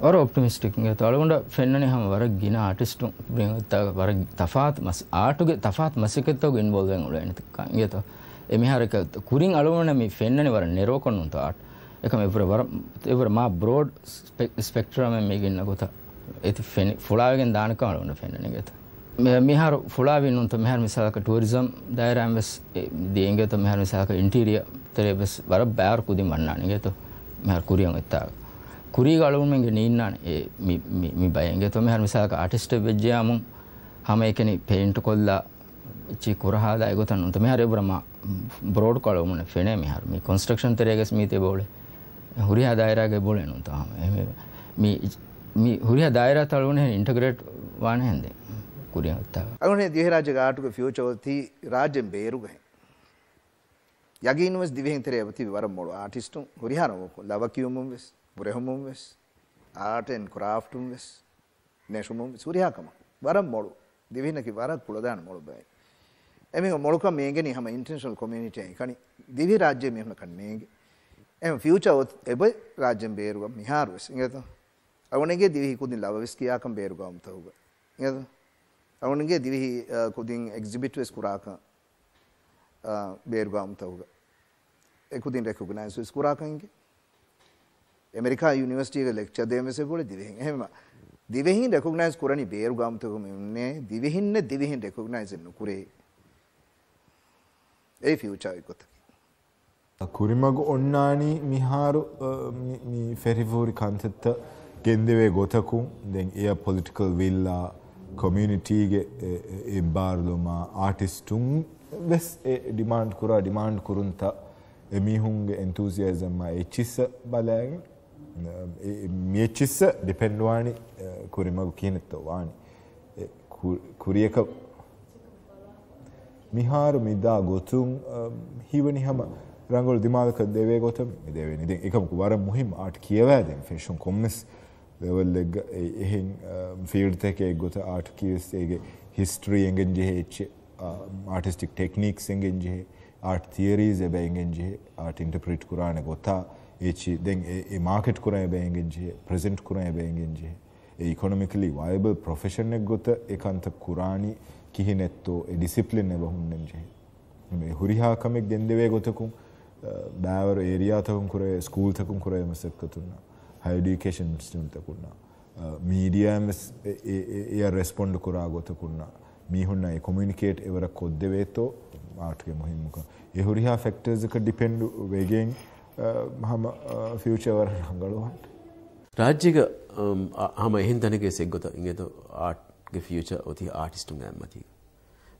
වර ඔප්ටිමිස්ටික්ගේ තොළගොඩ ෆෙන්න්නන හම වර ගෙන ආටිස්ටු ියත්තා වර තෆාත් මස් ආටුගේ තෆාත් මසිකත්තව ගෙන් බොල්දෙන් ල නතික ගත එමිහරක කුරින් අලුවන මේ ෆෙන්න්නනි වර නිරෝකොන්නුන්ත ආට් එක මෙපුර වර එවර මා බ්‍රෝඩ් ස්පෙක්ටරම මේ ගන්න ගොත ඇති ෆෙනි ෆුලාාවගෙන් දානකාලුවන ෆෙන්න්නන ගත මිහර ෆුලාාවින්නුන්ත මෙහර මිසාක ටරිසම් දෑරෑම් වෙස් දේගත මෙහර මිසාක ඉන්ටීරිය තරේ බෙස් වර බෑර් කුදි මන්නාන ගත මෙහර කුරියන් එත්තාාව කුරීගලුන්ෙන් නීන්නන බයගෙතුම හරමිසාක අටිස්ට වෙජ්ජයාමුන් හම එකන පේන්ට කොල්ලා චි කුරහාද ගොතන් උන්තම හර බරම බෝඩ් කොලවුන ෙනේ හරම කොස්ට්‍රක්ෂන් තරයගෙස් මීත බෝල හුරි අදායරගේ බොල නුතහම හුරි අදායර තලුවන ඉන්ටග්‍රේට් වාන හැදේ කුරිය ත්තාව අනේ දිහරාජ ගාටුක ෆියෝචවති රාජ්‍යෙන් බේරුගහ යගීනුවස් දිවෙහිතරයවති වර මොඩු ආටිස්ටුම් හුරිහාරමක ලවකිවුම් වෙස් ගෘහමුම් වෙස් ආටෙන් කුරාෆ්ටුම් වෙස් නැෂුමුම් සූරයාකම වර මොඩු දිවිනකි වර කුලදාන මොඩු බයි එමෙ මොඩුක මේගෙන හම ඉන්ටර්නේෂනල් කොමියුනිටි එකනි දිවි රාජ්‍ය මෙහෙම කන් මේගෙ එම ෆියුචර් ඔත් එබ රාජ්‍යම් බේරුගම් මිහාර වෙස් ඉංගත අවුණගේ දිවි කුදින් ලව වෙස් කියාකම් බේරුගම් තවුග ඉංගත අවුණගේ දිවි කුදින් එක්සිබිට් වෙස් කුරාක බේරුගම් තවුග එකුදින් රෙකග්නයිස් වෙස් කුරාකන්ගේ ඇමරිකා යුනිවර්සිටි එක ලෙක්චර් දෙමසේ පොල දිවෙහින් එහෙම දිවෙහින් රෙකග්නයිස් කරණි බේරු ගාමතකම ඉන්නේ දිවෙහින්න දිවෙහින් රෙකග්නයිස් නුකුරේ ඒ ෆියුචර් එකත් කුරිමග ඔන්නානි මිහාරු මි ෆෙරිවූරි කන්තෙත්ත ගෙන්දෙවේ ගොතකුන් දැන් එය පොලිටිකල් විල්ලා කොමියනිටීගේ එබ්බාර්ලුමා ආටිස්ටුම් වෙස් ඩිමාන්ඩ් කුරා ඩිමාන්ඩ් කුරුන්ත එමිහුන්ගේ එන්තුසියසම්ම එච්චිස්ස බලෑගෙන් முயற்சிச்ச ಡಿಪೆಂಡ್ವಾಣಿ ಕುರಿಮಗು ಕೀನಿತ್ತು ವಾಣಿ ಕುರಿಯಕ මිහාරු මිදා ගොතුන් හිවනිහම රංගොල් දිමාදක දෙවේ ගොත දෙවෙන ඉති එකමක වර මුහිම ආට් කියවෑදෙන් ෆිෂුන් කොම්මස් දෙවල් එහෙන් ෆිල්ටකේ ගොත ආට් කිවස්සේගේ හිස්ට්‍රීයගෙන් ජෙහෙච්ච ආටිස්ටික් ටෙක්නික්ස් එගෙන් ජෙහේ ආට් තිීරීස් එබැයිගෙන් ජෙහේ ආට ඉන්ටප්‍රිට් කරාණ ගොතා ඒචි දැන් ඒ මාකට් කරන බෑන්ගෙන්ජිය ප්‍රසෙන්ට් කරන බෑන්ගෙන්ජිය ඒ ඉකොනොමිකලි වයබල් ප්‍රොෆෙෂන් එක ගොත ඒකන්ත කුරාණි කිහිනෙත්තෝ ඒ ඩිසිප්ලින් එක වහුන්නෙන්ජිය මේ හුරිහා කමෙක් දෙන්දවේ ගොතකුන් බෑවර ඒරියා තකුන් කරේ ස්කූල් තකුන් කරේ මසක්කතුන්න හයි එඩියුකේෂන් ඉන්ස්ටිටියුට් තකුන්න මීඩියා එය රෙස්පොන්ඩ් කරා ගොතකුන්න මීහුන්න ඒ කොමියුනිකේට් එවර කොද්දවේතෝ ආට්ගේ මුහිම්මුක ඒ හුරිහා ෆැක්ටර්ස් එක ඩිපෙන්ඩ් වේගෙන් ಹಮ ಫ್ಯೂಚರ್ ರಂಗಳು ರಾಜ್ಯಗ ಹಮ ಹೆನ್ ತನಗೆ ಸೆಗ್ಗೊತ ಇಂಗೆದು ಆರ್ಟ್ಗೆ ಫ್ಯೂಚರ್ ಒತಿ ಆರ್ಟಿಸ್ಟ್ ಉಂಗೆ ಅಮ್ಮತಿ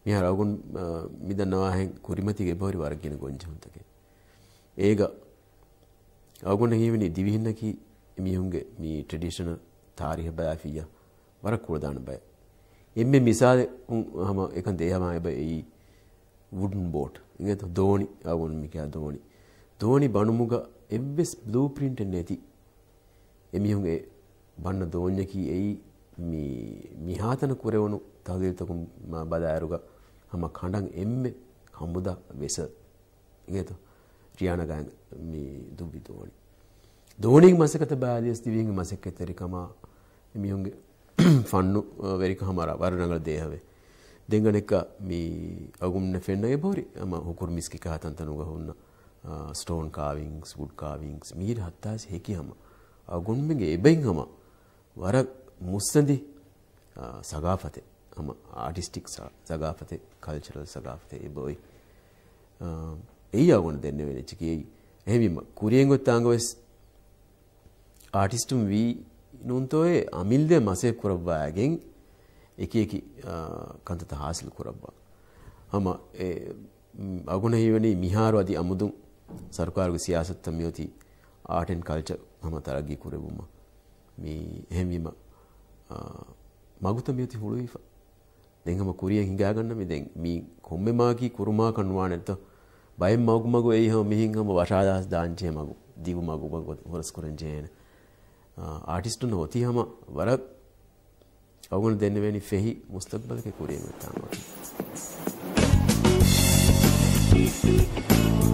ಮಿಹಾರ ಅವುಗುಣ್ ಮಿದನ್ನವ ಹೆಂಗ್ ಕುರಿಮತಿಗೆ ಬೋರಿ ವಾರಗಿನ ಗೊಂಜ ಹುಂತಗೆ ಈಗ ಅವುಗುಣ ಹೀವಿನಿ ದಿವಿಹಿನ್ನಕಿ මිහුන්ගේ මේ ට්‍රඩිෂන තාරිහ බෑෆිය වර කුලදාන බය. එම මිසාද හම එක දේහමයි බ ඒ වුඩන් බෝට් ඉගත දෝනි අවුන් මිකයා දෝනි ದೋಣಿ ಬಣುಮುಗ ಎವ್ವೆಸ್ ಬ್ಲೂ ಪ್ರಿಂಟ್ ಎನ್ನೇತಿ ಎಮಿಹುಂಗೆ ಬಣ್ಣ ದೋಣ್ಯಕಿ ಎಯಿ ಮಿ ಮಿಹಾತನ ಕುರೆವನು ತಗದಿರ್ತಕು ಬದಾಯರುಗ ಹಮ ಕಂಡಂಗ್ ಎಮ್ಮೆ ಹಮ್ಮುದ ವೆಸ ಗೇತು ರಿಯಾಣ ಗಾಯಂಗ್ ಮಿ ದುಬ್ಬಿ ದೋಣಿ ದೋಣಿಗೆ ಮಸಕತ ಬಾದಿಯಸ್ ದಿವಿಂಗ್ ಮಸಕ್ಕೆ ತೆರಿಕಮ ಎಮಿಹುಂಗೆ ಫಣ್ಣು ವೆರಿಕ ಹಮರ ವರ್ಣಗಳ ದೇಹವೇ දෙංගනෙක්ක මේ අගුම්න්න ෆෙන්න්නගේ බෝරි ම හුකුර මිස්කි කහතන්තනුග හුන්නා ස්ටෝන් කාවිංස් වුඩ් කාවිංස් මීට හත්තාස හැකියම ගොන්මගේ එබයින් හම වර මුස්සදි සගාපතේ හම ආටිස්ටික් සගාපතේ කල්චරල් සගාපතේ එබොයි ඒ අගුණ දෙන්න වෙන චිකයි එහවිම කුරියෙන් ගොත්තාංගවෙස් ආටිස්ටම් වී නුන්තෝයේ අමිල්ද මසය කුරබ්වායගෙන් එක එක කන්තත හාසිල් කුරබ්බා හම අගුණ හිවනි මිහාරු අධි අමුදුම් සරකාරග සියාසත් තමියෝති ආටෙන් කල්ච හම තරගී කුරෙවුම මේ එහෙමීම මගුතමියති හුළුවීෆ දෙහම කුරිය හිඟාගන්න මෙදැන් මේ කොම්බෙමාකී කුරුමා කන්වා නැත බය මගු මගු ඒ හම මිහිංහම වශාදහස් දාංචය මගු දිව මගු මග හොරස් කරෙන්ජයන ආටිස්ටන හොති හම වරක් අවගන දෙන්නවැනි ෆෙහි මුස්තක්බලක කුරීම තාමට Thank you.